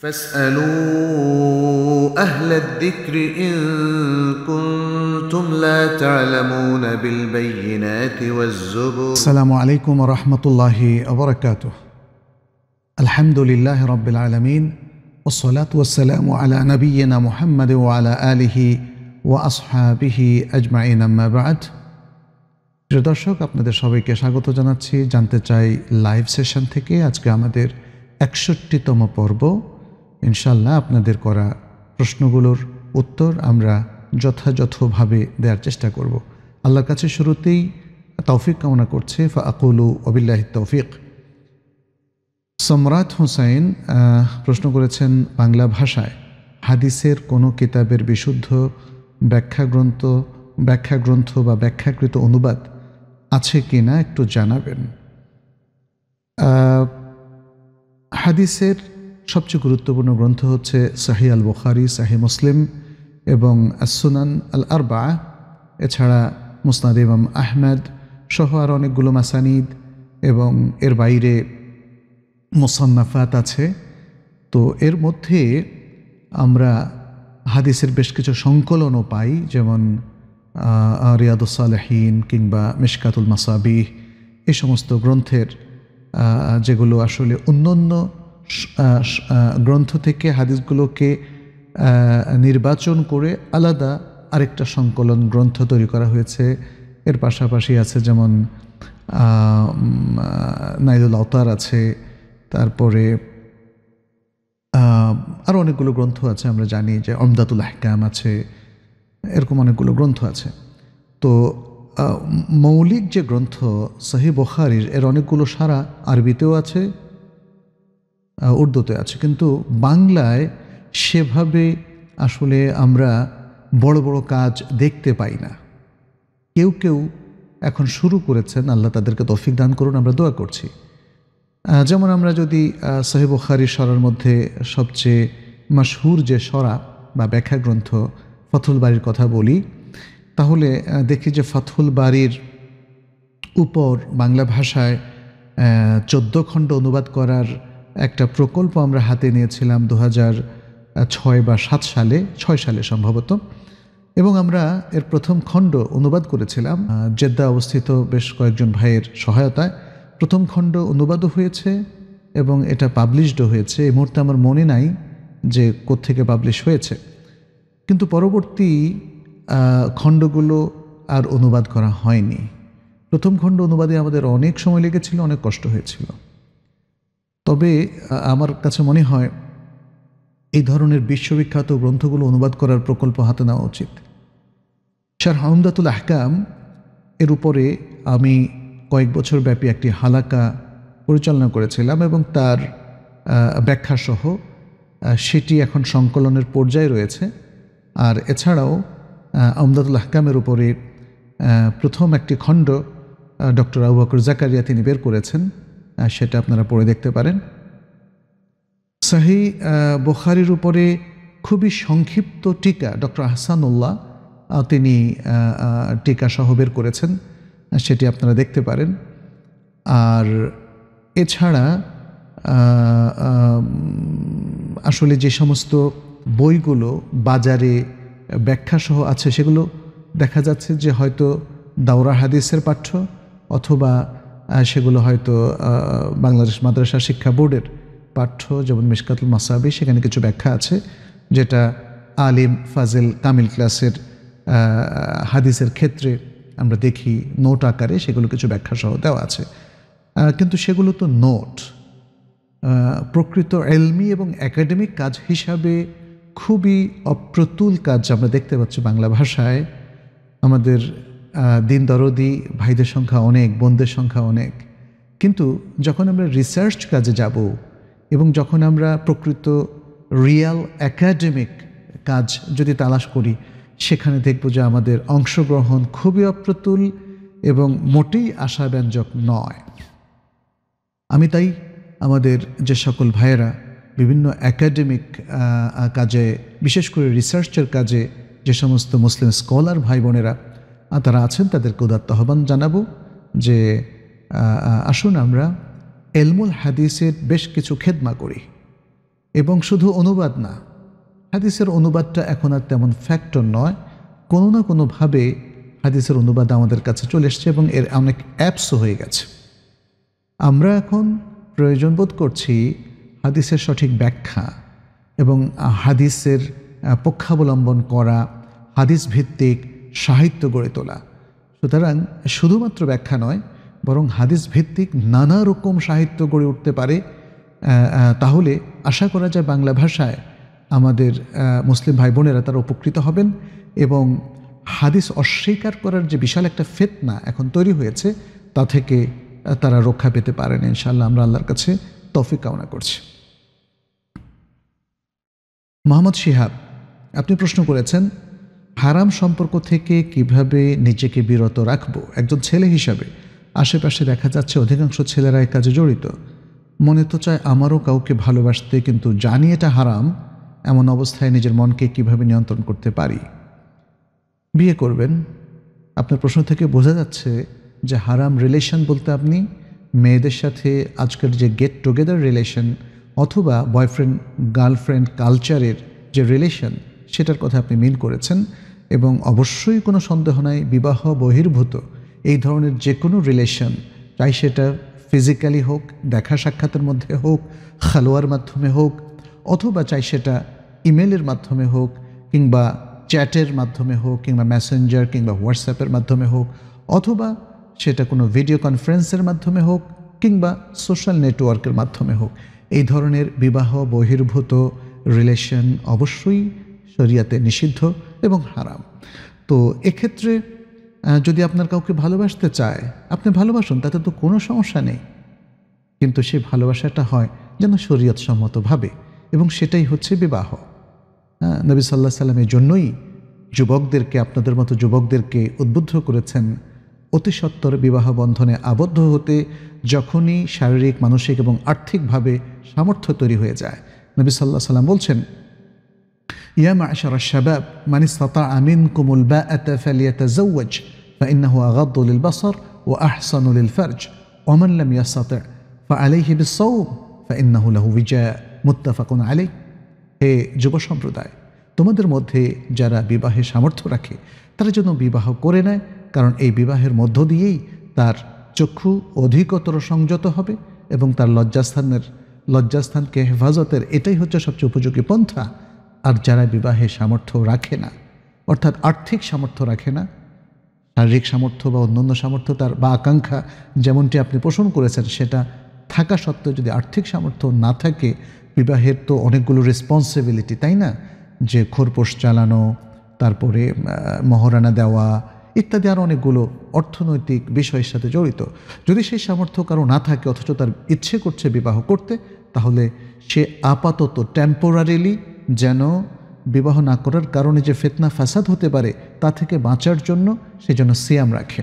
فاسألوا أهل الذكر إن كنتم لا تعلمون بالبينات والزبر السلام عليكم ورحمة الله وبركاته الحمد لله رب العالمين والصلاة والسلام على نبينا محمد وعلى آله وأصحابه أجمعين أما بعد প্রিয় দর্শক আপনাদের সবাইকে স্বাগত জানাচ্ছি জানতে চাই লাইভ সেশন থেকে আজকে আমাদের একষট্টিতম পর্ব ইনশাল্লাহ আপনাদের করা প্রশ্নগুলোর উত্তর আমরা যথাযথভাবে দেওয়ার চেষ্টা করব আল্লাহর কাছে শুরুতেই তৌফিক কামনা করছে ফা আকুলু অবিল্লাহ তৌফিক সম্রাট হোসাইন প্রশ্ন করেছেন বাংলা ভাষায় হাদিসের কোনো কিতাবের বিশুদ্ধ ব্যাখ্যা গ্রন্থ ব্যাখ্যা গ্রন্থ বা ব্যাখ্যাকৃত অনুবাদ আছে কি না একটু জানাবেন হাদিসের সবচেয়ে গুরুত্বপূর্ণ গ্রন্থ হচ্ছে সাহি আল বুখারি সাহি মুসলিম এবং আসুনান আল আরবা এছাড়া মুসনাদ ইমাম আহমেদ সহ আর অনেকগুলো মাসানিদ এবং এর বাইরে মোসান্নাফাত আছে তো এর মধ্যে আমরা হাদিসের বেশ কিছু সংকলনও পাই যেমন রিয়াদুসালহীন কিংবা মিশকাতুল মাসাবিহ এ সমস্ত গ্রন্থের যেগুলো আসলে অন্য গ্রন্থ থেকে হাদিসগুলোকে নির্বাচন করে আলাদা আরেকটা সংকলন গ্রন্থ তৈরি করা হয়েছে এর পাশাপাশি আছে যেমন নাইদুল আওতার আছে তারপরে আরও অনেকগুলো গ্রন্থ আছে আমরা জানি যে অমদাতুল হাকাম আছে এরকম অনেকগুলো গ্রন্থ আছে তো মৌলিক যে গ্রন্থ সহি বখারির এর অনেকগুলো সারা আরবিতেও আছে উর্দুতে আছে কিন্তু বাংলায় সেভাবে আসলে আমরা বড় বড় কাজ দেখতে পাই না কেউ কেউ এখন শুরু করেছেন আল্লাহ তাদেরকে তফিক দান করুন আমরা দোয়া করছি যেমন আমরা যদি সাহেব খারি সরার মধ্যে সবচেয়ে মাসহুর যে সরা বা ব্যাখ্যা গ্রন্থ ফথুল বাড়ির কথা বলি তাহলে দেখি যে ফথুল বাড়ির উপর বাংলা ভাষায় চোদ্দ খণ্ড অনুবাদ করার একটা প্রকল্প আমরা হাতে নিয়েছিলাম দু ছয় বা সাত সালে ছয় সালে সম্ভবত এবং আমরা এর প্রথম খণ্ড অনুবাদ করেছিলাম জেদ্দা অবস্থিত বেশ কয়েকজন ভাইয়ের সহায়তায় প্রথম খণ্ড অনুবাদও হয়েছে এবং এটা পাবলিশডও হয়েছে এই মুহূর্তে আমার মনে নাই যে কোত্থেকে পাবলিশ হয়েছে কিন্তু পরবর্তী খণ্ডগুলো আর অনুবাদ করা হয়নি প্রথম খণ্ড অনুবাদে আমাদের অনেক সময় লেগেছিল অনেক কষ্ট হয়েছিল তবে আমার কাছে মনে হয় এই ধরনের বিশ্ববিখ্যাত গ্রন্থগুলো অনুবাদ করার প্রকল্প হাতে নেওয়া উচিত স্যার হামদাতুল আহকাম এর উপরে আমি কয়েক বছর ব্যাপী একটি হালাকা পরিচালনা করেছিলাম এবং তার ব্যাখ্যাসহ সেটি এখন সংকলনের পর্যায়ে রয়েছে আর এছাড়াও আমদাদুল আহকামের উপরে প্রথম একটি খণ্ড ডক্টর আবু বকর জাকারিয়া তিনি বের করেছেন সেটা আপনারা পড়ে দেখতে পারেন সাহি বুখারির উপরে খুবই সংক্ষিপ্ত টিকা ডক্টর আহসানুল্লাহ তিনি টিকা সহ বের করেছেন সেটি আপনারা দেখতে পারেন আর এছাড়া আসলে যে সমস্ত বইগুলো বাজারে ব্যাখ্যাসহ আছে সেগুলো দেখা যাচ্ছে যে হয়তো দাওরা হাদিসের পাঠ্য অথবা সেগুলো হয়তো বাংলাদেশ মাদ্রাসা শিক্ষা বোর্ডের পাঠ্য যেমন মিসকাতুল মাসাবি সেখানে কিছু ব্যাখ্যা আছে যেটা আলিম ফাজিল কামিল ক্লাসের হাদিসের ক্ষেত্রে আমরা দেখি নোট আকারে সেগুলো কিছু ব্যাখ্যা সহ দেওয়া আছে কিন্তু সেগুলো তো নোট প্রকৃত এলমি এবং একাডেমিক কাজ হিসাবে খুবই অপ্রতুল কাজ আমরা দেখতে পাচ্ছি বাংলা ভাষায় আমাদের দিন দরদি ভাইদের সংখ্যা অনেক বোনদের সংখ্যা অনেক কিন্তু যখন আমরা রিসার্চ কাজে যাব এবং যখন আমরা প্রকৃত রিয়াল একাডেমিক কাজ যদি তালাশ করি সেখানে দেখব যে আমাদের অংশগ্রহণ খুবই অপ্রতুল এবং মোটেই আশাব্যঞ্জক নয় আমি তাই আমাদের যে সকল ভাইয়েরা বিভিন্ন একাডেমিক কাজে বিশেষ করে রিসার্চের কাজে যে সমস্ত মুসলিম স্কলার ভাই বোনেরা তারা আছেন তাদেরকে উদাত্ত আহ্বান জানাবো যে আসুন আমরা এলমুল হাদিসের বেশ কিছু খেদমা করি এবং শুধু অনুবাদ না হাদিসের অনুবাদটা এখন আর তেমন ফ্যাক্টর নয় কোনো না কোনোভাবে হাদিসের অনুবাদ আমাদের কাছে চলে এসছে এবং এর অনেক অ্যাপসও হয়ে গেছে আমরা এখন প্রয়োজন বোধ করছি হাদিসের সঠিক ব্যাখ্যা এবং হাদিসের পক্ষাবলম্বন করা হাদিস ভিত্তিক সাহিত্য গড়ে তোলা সুতরাং শুধুমাত্র ব্যাখ্যা নয় বরং হাদিস ভিত্তিক নানা রকম সাহিত্য গড়ে উঠতে পারে তাহলে আশা করা যায় বাংলা ভাষায় আমাদের মুসলিম ভাই বোনেরা তারা উপকৃত হবেন এবং হাদিস অস্বীকার করার যে বিশাল একটা ফেতনা এখন তৈরি হয়েছে তা থেকে তারা রক্ষা পেতে পারেন ইনশাল্লাহ আমরা আল্লাহর কাছে তফিক কামনা করছি মোহাম্মদ শিহাব আপনি প্রশ্ন করেছেন হারাম সম্পর্ক থেকে কিভাবে নিজেকে বিরত রাখব একজন ছেলে হিসাবে আশেপাশে দেখা যাচ্ছে অধিকাংশ ছেলেরা এই কাজে জড়িত মনে তো চায় আমারও কাউকে ভালোবাসতে কিন্তু জানি এটা হারাম এমন অবস্থায় নিজের মনকে কিভাবে নিয়ন্ত্রণ করতে পারি বিয়ে করবেন আপনার প্রশ্ন থেকে বোঝা যাচ্ছে যে হারাম রিলেশন বলতে আপনি মেয়েদের সাথে আজকের যে গেট টুগেদার রিলেশন অথবা বয়ফ্রেন্ড গার্লফ্রেন্ড কালচারের যে রিলেশন সেটার কথা আপনি মিল করেছেন এবং অবশ্যই কোনো সন্দেহ নাই বিবাহ বহির্ভূত এই ধরনের যে কোনো রিলেশন চাই সেটা ফিজিক্যালি হোক দেখা সাক্ষাতের মধ্যে হোক খালোয়ার মাধ্যমে হোক অথবা চাই সেটা ইমেলের মাধ্যমে হোক কিংবা চ্যাটের মাধ্যমে হোক কিংবা মেসেঞ্জার কিংবা হোয়াটসঅ্যাপের মাধ্যমে হোক অথবা সেটা কোনো ভিডিও কনফারেন্সের মাধ্যমে হোক কিংবা সোশ্যাল নেটওয়ার্কের মাধ্যমে হোক এই ধরনের বিবাহ বহির্ভূত রিলেশন অবশ্যই শরিয়াতে নিষিদ্ধ এবং হারাম তো এক্ষেত্রে যদি আপনার কাউকে ভালোবাসতে চায় আপনি ভালোবাসুন তাতে তো কোনো সমস্যা নেই কিন্তু সেই ভালোবাসাটা হয় যেন শরীয়তসম্মতভাবে এবং সেটাই হচ্ছে বিবাহ হ্যাঁ নবী সাল্লাহ সাল্লামের জন্যই যুবকদেরকে আপনাদের মতো যুবকদেরকে উদ্বুদ্ধ করেছেন অতি সত্তর বিবাহ বন্ধনে আবদ্ধ হতে যখনই শারীরিক মানসিক এবং আর্থিকভাবে সামর্থ্য তৈরি হয়ে যায় নবী সাল্লাহ সাল্লাম বলছেন يا معشر الشباب من استطاع আমিন কুমুল বা فإنه أغض للبصر وأحصن للفرج ومن لم يستطع فعليه بالصوم فإنه له وجاء متفق عليه হে যুব সম্প্রদায় তোমাদের মধ্যে যারা বিবাহে সামর্থ্য রাখে তারা যেন বিবাহ করে নেয় কারণ এই বিবাহের মধ্য দিয়েই তার চক্ষু অধিকতর সংযত হবে এবং তার লজ্জাস্থানের লজ্জাস্থানকে হেফাজতের এটাই হচ্ছে সবচেয়ে উপযোগী পন্থা আর যারা বিবাহে সামর্থ্য রাখে না অর্থাৎ আর্থিক সামর্থ্য রাখে না শারীরিক সামর্থ্য বা অন্যান্য সামর্থ্য তার বা আকাঙ্ক্ষা যেমনটি আপনি পোষণ করেছেন সেটা থাকা সত্ত্বেও যদি আর্থিক সামর্থ্য না থাকে বিবাহের তো অনেকগুলো রেসপন্সিবিলিটি তাই না যে খোরপোশ চালানো তারপরে মহারানা দেওয়া ইত্যাদি আরও অনেকগুলো অর্থনৈতিক বিষয়ের সাথে জড়িত যদি সেই সামর্থ্য কারো না থাকে অথচ তার ইচ্ছে করছে বিবাহ করতে তাহলে সে আপাতত টেম্পোরারিলি যেন বিবাহ না করার কারণে যে ফেতনা ফাসাদ হতে পারে তা থেকে বাঁচার জন্য সে যেন সিয়াম রাখে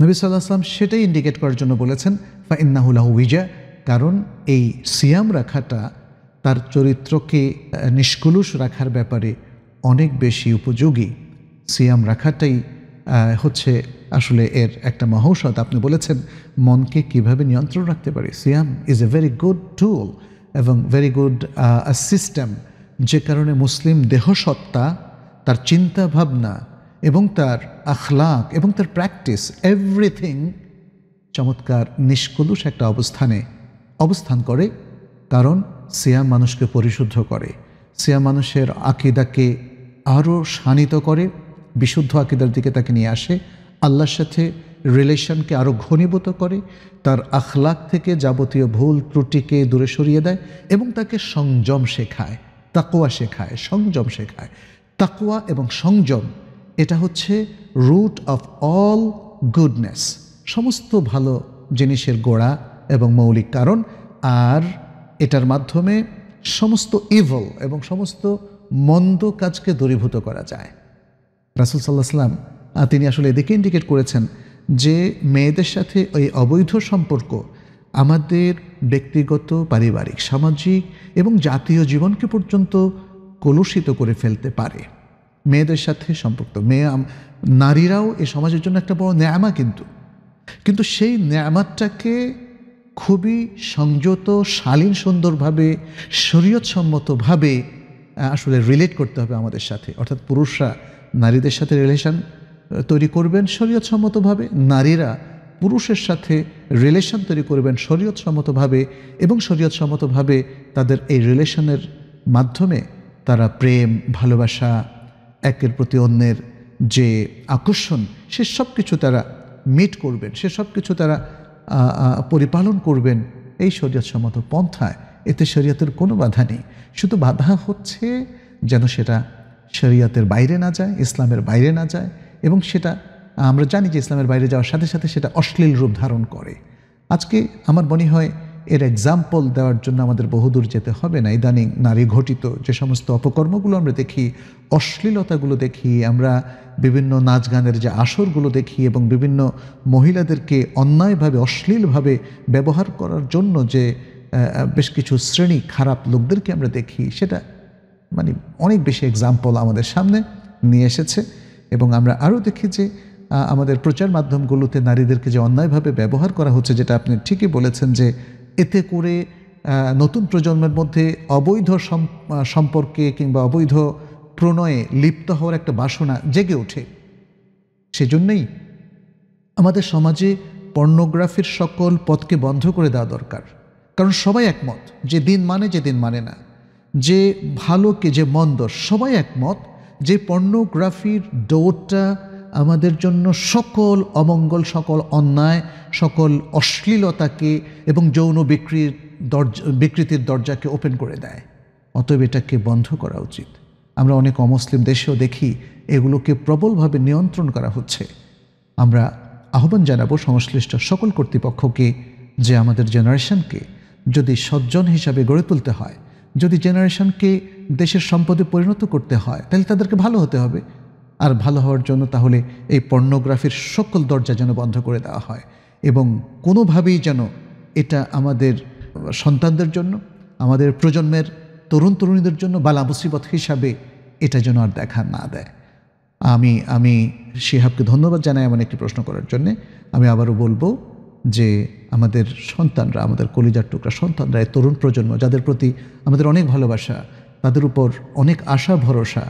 নবী সাল্লাহ আসলাম সেটাই ইন্ডিকেট করার জন্য বলেছেন ফা ইন্নাহুল্লাহ উইজা কারণ এই সিয়াম রাখাটা তার চরিত্রকে নিষ্কুলুষ রাখার ব্যাপারে অনেক বেশি উপযোগী সিয়াম রাখাটাই হচ্ছে আসলে এর একটা মহৌষধ আপনি বলেছেন মনকে কিভাবে নিয়ন্ত্রণ রাখতে পারি সিয়াম is a very good tool এবং ভেরি গুড সিস্টেম যে কারণে মুসলিম দেহসত্তা তার চিন্তা ভাবনা এবং তার আখলাক এবং তার প্র্যাকটিস এভরিথিং চমৎকার নিষ্কলুষ একটা অবস্থানে অবস্থান করে কারণ সিয়াম মানুষকে পরিশুদ্ধ করে সিয়াম মানুষের আকিদাকে আরও শানিত করে বিশুদ্ধ আকিদার দিকে তাকে নিয়ে আসে আল্লাহর সাথে রিলেশনকে আরও ঘনীভূত করে তার আখলাক থেকে যাবতীয় ভুল ত্রুটিকে দূরে সরিয়ে দেয় এবং তাকে সংযম শেখায় তাকোয়া শেখায় সংযম শেখায় তাকোয়া এবং সংযম এটা হচ্ছে রুট অফ অল গুডনেস সমস্ত ভালো জিনিসের গোড়া এবং মৌলিক কারণ আর এটার মাধ্যমে সমস্ত ইভল এবং সমস্ত মন্দ কাজকে দূরীভূত করা যায় রাসুল সাল্লাহ সাল্লাম তিনি আসলে এদিকে ইন্ডিকেট করেছেন যে মেয়েদের সাথে এই অবৈধ সম্পর্ক আমাদের ব্যক্তিগত পারিবারিক সামাজিক এবং জাতীয় জীবনকে পর্যন্ত কলুষিত করে ফেলতে পারে মেয়েদের সাথে সম্পর্ক মেয়ে নারীরাও এ সমাজের জন্য একটা বড় ন্যামা কিন্তু কিন্তু সেই ন্যামাটাকে খুবই সংযত শালীন সুন্দরভাবে শরীয়তসম্মতভাবে আসলে রিলেট করতে হবে আমাদের সাথে অর্থাৎ পুরুষরা নারীদের সাথে রিলেশন তৈরি করবেন শরীয়তসম্মতভাবে নারীরা পুরুষের সাথে রিলেশন তৈরি করবেন শরীয়তসম্মতভাবে এবং শরীয়তসম্মতভাবে তাদের এই রিলেশনের মাধ্যমে তারা প্রেম ভালোবাসা একের প্রতি অন্যের যে আকর্ষণ সে সব কিছু তারা মিট করবেন সে সব কিছু তারা পরিপালন করবেন এই শরীয়তসম্মত পন্থায় এতে শরীয়তের কোনো বাধা নেই শুধু বাধা হচ্ছে যেন সেটা শরীয়তের বাইরে না যায় ইসলামের বাইরে না যায় এবং সেটা আমরা জানি যে ইসলামের বাইরে যাওয়ার সাথে সাথে সেটা অশ্লীল রূপ ধারণ করে আজকে আমার মনে হয় এর এক্সাম্পল দেওয়ার জন্য আমাদের বহুদূর যেতে হবে না ইদানিং নারী ঘটিত যে সমস্ত অপকর্মগুলো আমরা দেখি অশ্লীলতাগুলো দেখি আমরা বিভিন্ন নাচ গানের যে আসরগুলো দেখি এবং বিভিন্ন মহিলাদেরকে অন্যায়ভাবে অশ্লীলভাবে ব্যবহার করার জন্য যে বেশ কিছু শ্রেণী খারাপ লোকদেরকে আমরা দেখি সেটা মানে অনেক বেশি এক্সাম্পল আমাদের সামনে নিয়ে এসেছে এবং আমরা আরও দেখি যে আমাদের প্রচার মাধ্যমগুলোতে নারীদেরকে যে অন্যায়ভাবে ব্যবহার করা হচ্ছে যেটা আপনি ঠিকই বলেছেন যে এতে করে নতুন প্রজন্মের মধ্যে অবৈধ সম্পর্কে কিংবা অবৈধ প্রণয়ে লিপ্ত হওয়ার একটা বাসনা জেগে ওঠে সেজন্যই আমাদের সমাজে পর্নোগ্রাফির সকল পথকে বন্ধ করে দেওয়া দরকার কারণ সবাই একমত যে দিন মানে যে দিন মানে না যে ভালোকে যে মন্দ সবাই একমত যে পর্নোগ্রাফির ডোরটা আমাদের জন্য সকল অমঙ্গল সকল অন্যায় সকল অশ্লীলতাকে এবং যৌন বিক্রির দরজা বিকৃতির দরজাকে ওপেন করে দেয় অতএব এটাকে বন্ধ করা উচিত আমরা অনেক অমুসলিম দেশেও দেখি এগুলোকে প্রবলভাবে নিয়ন্ত্রণ করা হচ্ছে আমরা আহ্বান জানাবো সংশ্লিষ্ট সকল কর্তৃপক্ষকে যে আমাদের জেনারেশনকে যদি সজ্জন হিসাবে গড়ে তুলতে হয় যদি জেনারেশনকে দেশের সম্পদে পরিণত করতে হয় তাহলে তাদেরকে ভালো হতে হবে আর ভালো হওয়ার জন্য তাহলে এই পর্নোগ্রাফির সকল দরজা যেন বন্ধ করে দেওয়া হয় এবং কোনোভাবেই যেন এটা আমাদের সন্তানদের জন্য আমাদের প্রজন্মের তরুণ তরুণীদের জন্য বালা মুসিবত হিসাবে এটা যেন আর দেখা না দেয় আমি আমি শিহাবকে ধন্যবাদ জানাই এমন একটি প্রশ্ন করার জন্যে আমি আবারও বলবো যে আমাদের সন্তানরা আমাদের কলিজার টুকরা সন্তানরা এই তরুণ প্রজন্ম যাদের প্রতি আমাদের অনেক ভালোবাসা তাদের উপর অনেক আশা ভরসা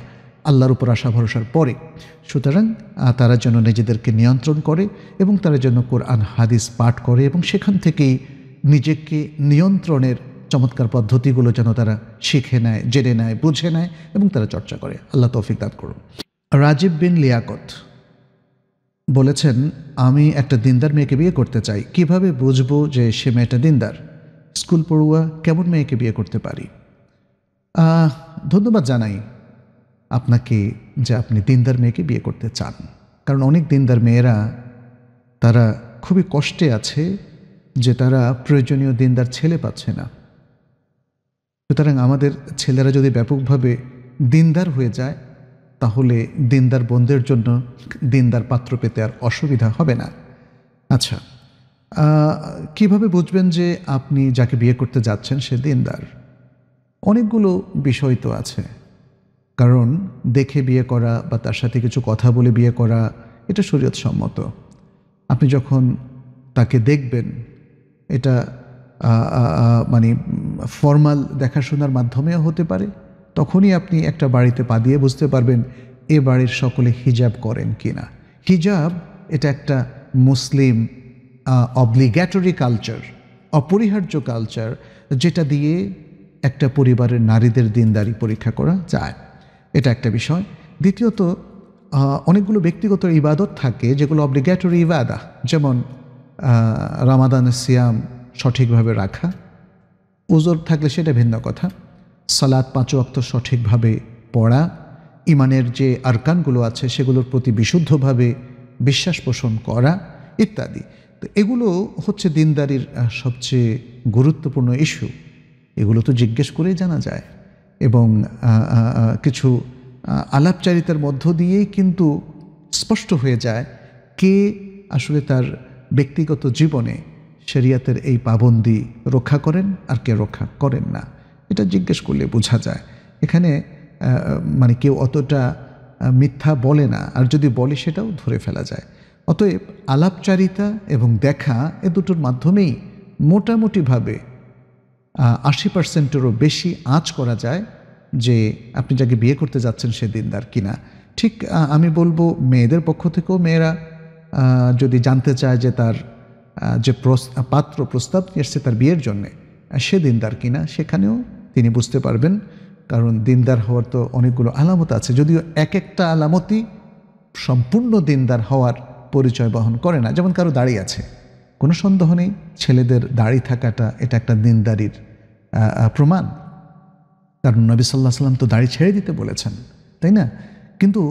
আল্লাহর উপর আশা ভরসার পরে সুতরাং তারা যেন নিজেদেরকে নিয়ন্ত্রণ করে এবং তারা যেন কোরআন হাদিস পাঠ করে এবং সেখান থেকেই নিজেকে নিয়ন্ত্রণের চমৎকার পদ্ধতিগুলো যেন তারা শিখে নেয় জেনে নেয় বুঝে নেয় এবং তারা চর্চা করে আল্লাহ তৌফিক দান করুন রাজীব বিন লিয়াকত বলেছেন আমি একটা দিনদার মেয়েকে বিয়ে করতে চাই কিভাবে বুঝবো যে সে মেয়েটা দিনদার স্কুল পড়ুয়া কেমন মেয়েকে বিয়ে করতে পারি ধন্যবাদ জানাই আপনাকে যে আপনি দিনদার মেয়েকে বিয়ে করতে চান কারণ অনেক দিনদার মেয়েরা তারা খুবই কষ্টে আছে যে তারা প্রয়োজনীয় দিনদার ছেলে পাচ্ছে না সুতরাং আমাদের ছেলেরা যদি ব্যাপকভাবে দিনদার হয়ে যায় তাহলে দিনদার বন্ধের জন্য দিনদার পাত্র পেতে আর অসুবিধা হবে না আচ্ছা কিভাবে বুঝবেন যে আপনি যাকে বিয়ে করতে যাচ্ছেন সে দিনদার অনেকগুলো বিষয় তো আছে কারণ দেখে বিয়ে করা বা তার সাথে কিছু কথা বলে বিয়ে করা এটা শরীয়ত সম্মত আপনি যখন তাকে দেখবেন এটা মানে ফর্মাল দেখাশোনার মাধ্যমেও হতে পারে তখনই আপনি একটা বাড়িতে পা দিয়ে বুঝতে পারবেন এ বাড়ির সকলে হিজাব করেন কি না হিজাব এটা একটা মুসলিম অব্লিগ্যাটরি কালচার অপরিহার্য কালচার যেটা দিয়ে একটা পরিবারের নারীদের দিনদারি পরীক্ষা করা যায় এটা একটা বিষয় দ্বিতীয়ত অনেকগুলো ব্যক্তিগত ইবাদত থাকে যেগুলো অব্লিগ্যাটরি ইবাদা যেমন রামাদান সিয়াম সঠিকভাবে রাখা উজোর থাকলে সেটা ভিন্ন কথা সালাদ পাঁচ অক্ত সঠিকভাবে পড়া ইমানের যে আরকানগুলো আছে সেগুলোর প্রতি বিশুদ্ধভাবে বিশ্বাস পোষণ করা ইত্যাদি তো এগুলো হচ্ছে দিনদারির সবচেয়ে গুরুত্বপূর্ণ ইস্যু এগুলো তো জিজ্ঞেস করেই জানা যায় এবং কিছু আলাপচারিতার মধ্য দিয়েই কিন্তু স্পষ্ট হয়ে যায় কে আসলে তার ব্যক্তিগত জীবনে শরিয়াতের এই পাবন্দি রক্ষা করেন আর কে রক্ষা করেন না এটা জিজ্ঞেস করলে বোঝা যায় এখানে মানে কেউ অতটা মিথ্যা বলে না আর যদি বলে সেটাও ধরে ফেলা যায় অতএব আলাপচারিতা এবং দেখা এ দুটোর মাধ্যমেই মোটামুটিভাবে আশি পার্সেন্টেরও বেশি আঁচ করা যায় যে আপনি যাকে বিয়ে করতে যাচ্ছেন সে দিনদার কিনা ঠিক আমি বলবো মেয়েদের পক্ষ থেকেও মেয়েরা যদি জানতে চায় যে তার যে পাত্র প্রস্তাব নিয়ে এসছে তার বিয়ের জন্যে সে দিনদার কিনা সেখানেও তিনি বুঝতে পারবেন কারণ দিনদার হওয়ার তো অনেকগুলো আলামত আছে যদিও এক একটা আলামতই সম্পূর্ণ দিনদার হওয়ার পরিচয় বহন করে না যেমন কারো দাড়ি আছে কোনো সন্দেহ নেই ছেলেদের দাড়ি থাকাটা এটা একটা দিনদারির প্রমাণ কারণ নবী সাল্লাহ সাল্লাম তো দাড়ি ছেড়ে দিতে বলেছেন তাই না কিন্তু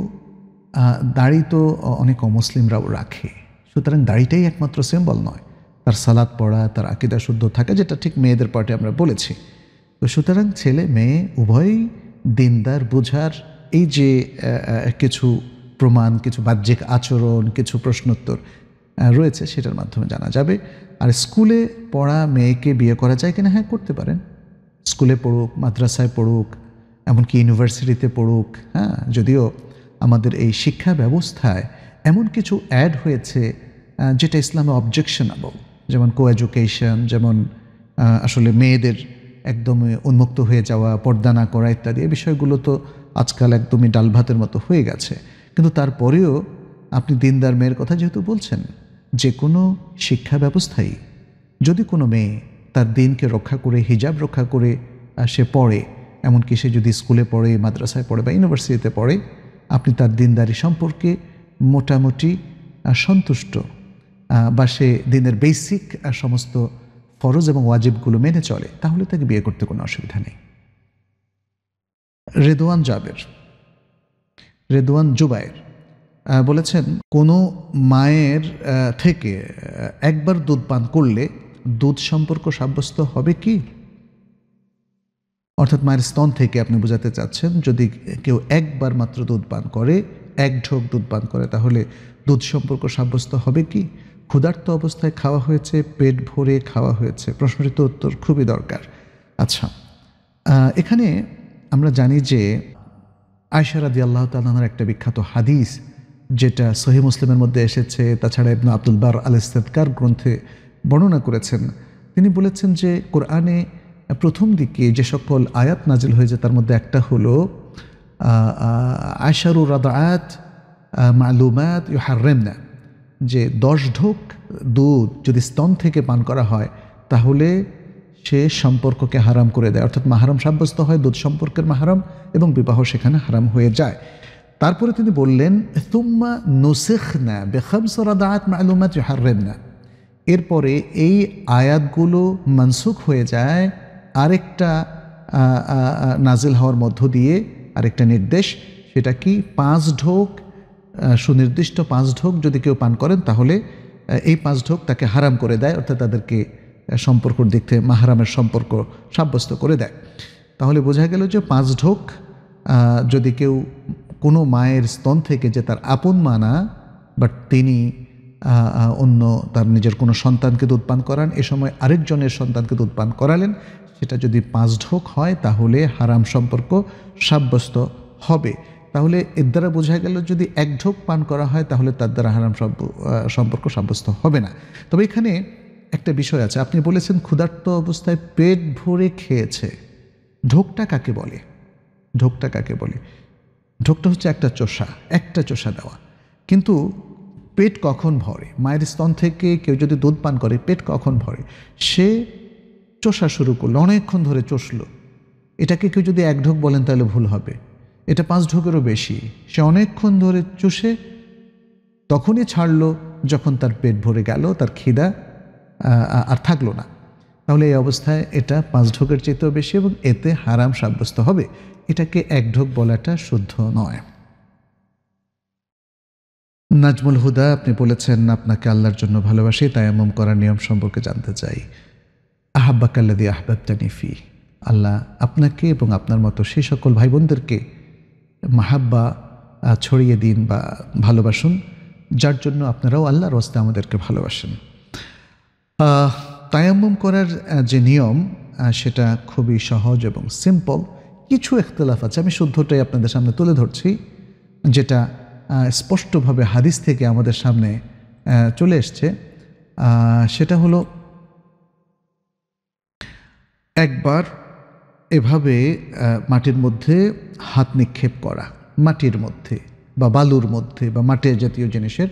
দাড়ি তো অনেক অমুসলিমরাও রাখে সুতরাং দাড়িটাই একমাত্র সিম্বল নয় তার সালাদ পড়া তার আকিদা শুদ্ধ থাকা যেটা ঠিক মেয়েদের পার্টি আমরা বলেছি তো সুতরাং ছেলে মেয়ে উভয়ই দিনদার বোঝার এই যে কিছু প্রমাণ কিছু বাহ্যিক আচরণ কিছু প্রশ্নোত্তর রয়েছে সেটার মাধ্যমে জানা যাবে আর স্কুলে পড়া মেয়েকে বিয়ে করা যায় কিনা হ্যাঁ করতে পারেন স্কুলে পড়ুক মাদ্রাসায় পড়ুক এমনকি ইউনিভার্সিটিতে পড়ুক হ্যাঁ যদিও আমাদের এই শিক্ষা ব্যবস্থায় এমন কিছু অ্যাড হয়েছে যেটা ইসলামে অবজেকশনাবল যেমন কো এডুকেশন যেমন আসলে মেয়েদের একদম উন্মুক্ত হয়ে যাওয়া পর্দা না করা ইত্যাদি এই বিষয়গুলো তো আজকাল একদমই ডাল ভাতের মতো হয়ে গেছে কিন্তু তারপরেও আপনি দিনদার মেয়ের কথা যেহেতু বলছেন যে কোনো শিক্ষা ব্যবস্থাই যদি কোনো মেয়ে তার দিনকে রক্ষা করে হিজাব রক্ষা করে সে পড়ে এমনকি সে যদি স্কুলে পড়ে মাদ্রাসায় পড়ে বা ইউনিভার্সিটিতে পড়ে আপনি তার দিনদারি সম্পর্কে মোটামুটি সন্তুষ্ট বা সে দিনের বেসিক সমস্ত ফরজ এবং ওয়াজিবগুলো মেনে চলে তাহলে তাকে বিয়ে করতে কোনো অসুবিধা নেই রেদোয়ান জাবের রেদোয়ান জুবাইর বলেছেন কোনো মায়ের থেকে একবার দুধ পান করলে দুধ সম্পর্ক সাব্যস্ত হবে কি অর্থাৎ মায়ের স্তন থেকে আপনি বোঝাতে চাচ্ছেন যদি কেউ একবার মাত্র দুধ পান করে এক ঢোক দুধ পান করে তাহলে দুধ সম্পর্ক সাব্যস্ত হবে কি ক্ষুধার্ত অবস্থায় খাওয়া হয়েছে পেট ভরে খাওয়া হয়েছে প্রশ্নটি তো উত্তর খুবই দরকার আচ্ছা এখানে আমরা জানি যে আয়সারাদি আল্লাহ তালার একটা বিখ্যাত হাদিস যেটা সহি মুসলিমের মধ্যে এসেছে তাছাড়া ইবনা আব্দুল বার আল ইস্তেদকার গ্রন্থে বর্ণনা করেছেন তিনি বলেছেন যে কোরআনে প্রথম দিকে যে সকল আয়াত নাজিল হয়েছে তার মধ্যে একটা হলো আয়সারু আয়াত মালুমাত ইউ হারেমনা যে দশ ঢোক দুধ যদি স্তন থেকে পান করা হয় তাহলে সে সম্পর্ককে হারাম করে দেয় অর্থাৎ মাহারাম সাব্যস্ত হয় দুধ সম্পর্কের মাহারাম এবং বিবাহ সেখানে হারাম হয়ে যায় তারপরে তিনি বললেন তুম্মা নুসেখ না বেখাবসরাদাত মালুমাত হারেম না এরপরে এই আয়াতগুলো মানসুখ হয়ে যায় আরেকটা নাজিল হওয়ার মধ্য দিয়ে আরেকটা নির্দেশ সেটা কি পাঁচ ঢোক সুনির্দিষ্ট পাঁচ ঢোক যদি কেউ পান করেন তাহলে এই পাঁচ ঢোক তাকে হারাম করে দেয় অর্থাৎ তাদেরকে সম্পর্কর দিক থেকে মাহারামের সম্পর্ক সাব্যস্ত করে দেয় তাহলে বোঝা গেল যে পাঁচ ঢোক যদি কেউ কোনো মায়ের স্তন থেকে যে তার আপন মানা বাট তিনি অন্য তার নিজের কোনো সন্তানকে দুধ পান করান এ সময় আরেকজনের সন্তানকে দুধ পান করালেন সেটা যদি পাঁচ ঢোক হয় তাহলে হারাম সম্পর্ক সাব্যস্ত হবে তাহলে এর দ্বারা বোঝা গেল যদি এক ঢোক পান করা হয় তাহলে তার দ্বারা হারাম সম্পর্ক সাব্যস্ত হবে না তবে এখানে একটা বিষয় আছে আপনি বলেছেন ক্ষুধার্ত অবস্থায় পেট ভরে খেয়েছে ঢোকটা কাকে বলে ঢোকটা কাকে বলে ঢোকটা হচ্ছে একটা চোষা একটা চোষা দেওয়া কিন্তু পেট কখন ভরে মায়ের স্তন থেকে কেউ যদি দুধ পান করে পেট কখন ভরে সে চোষা শুরু করলো অনেকক্ষণ ধরে চষল এটাকে কেউ যদি এক ঢোক বলেন তাহলে ভুল হবে এটা পাঁচ ঢোকেরও বেশি সে অনেকক্ষণ ধরে চুষে তখনই ছাড়ল যখন তার পেট ভরে গেল তার খিদা আর থাকলো না তাহলে এই অবস্থায় এটা পাঁচ ঢোকের চেয়েতেও বেশি এবং এতে হারাম সাব্যস্ত হবে এটাকে এক ঢোক বলাটা শুদ্ধ নয় নাজমুল হুদা আপনি বলেছেন আপনাকে আল্লাহর জন্য ভালোবাসি আমম করার নিয়ম সম্পর্কে জানতে চাই আহাব্বাকাল্লাদি আহবাব ফি আল্লাহ আপনাকে এবং আপনার মতো সেই সকল ভাই বোনদেরকে মাহাব্বা ছড়িয়ে দিন বা ভালোবাসুন যার জন্য আপনারাও আল্লাহর রস্তে আমাদেরকে ভালোবাসেন তায়াম্বম করার যে নিয়ম সেটা খুবই সহজ এবং সিম্পল কিছু একতলাফ আছে আমি শুদ্ধটাই আপনাদের সামনে তুলে ধরছি যেটা স্পষ্টভাবে হাদিস থেকে আমাদের সামনে চলে এসছে সেটা হলো একবার এভাবে মাটির মধ্যে হাত নিক্ষেপ করা মাটির মধ্যে বা বালুর মধ্যে বা মাটির জাতীয় জিনিসের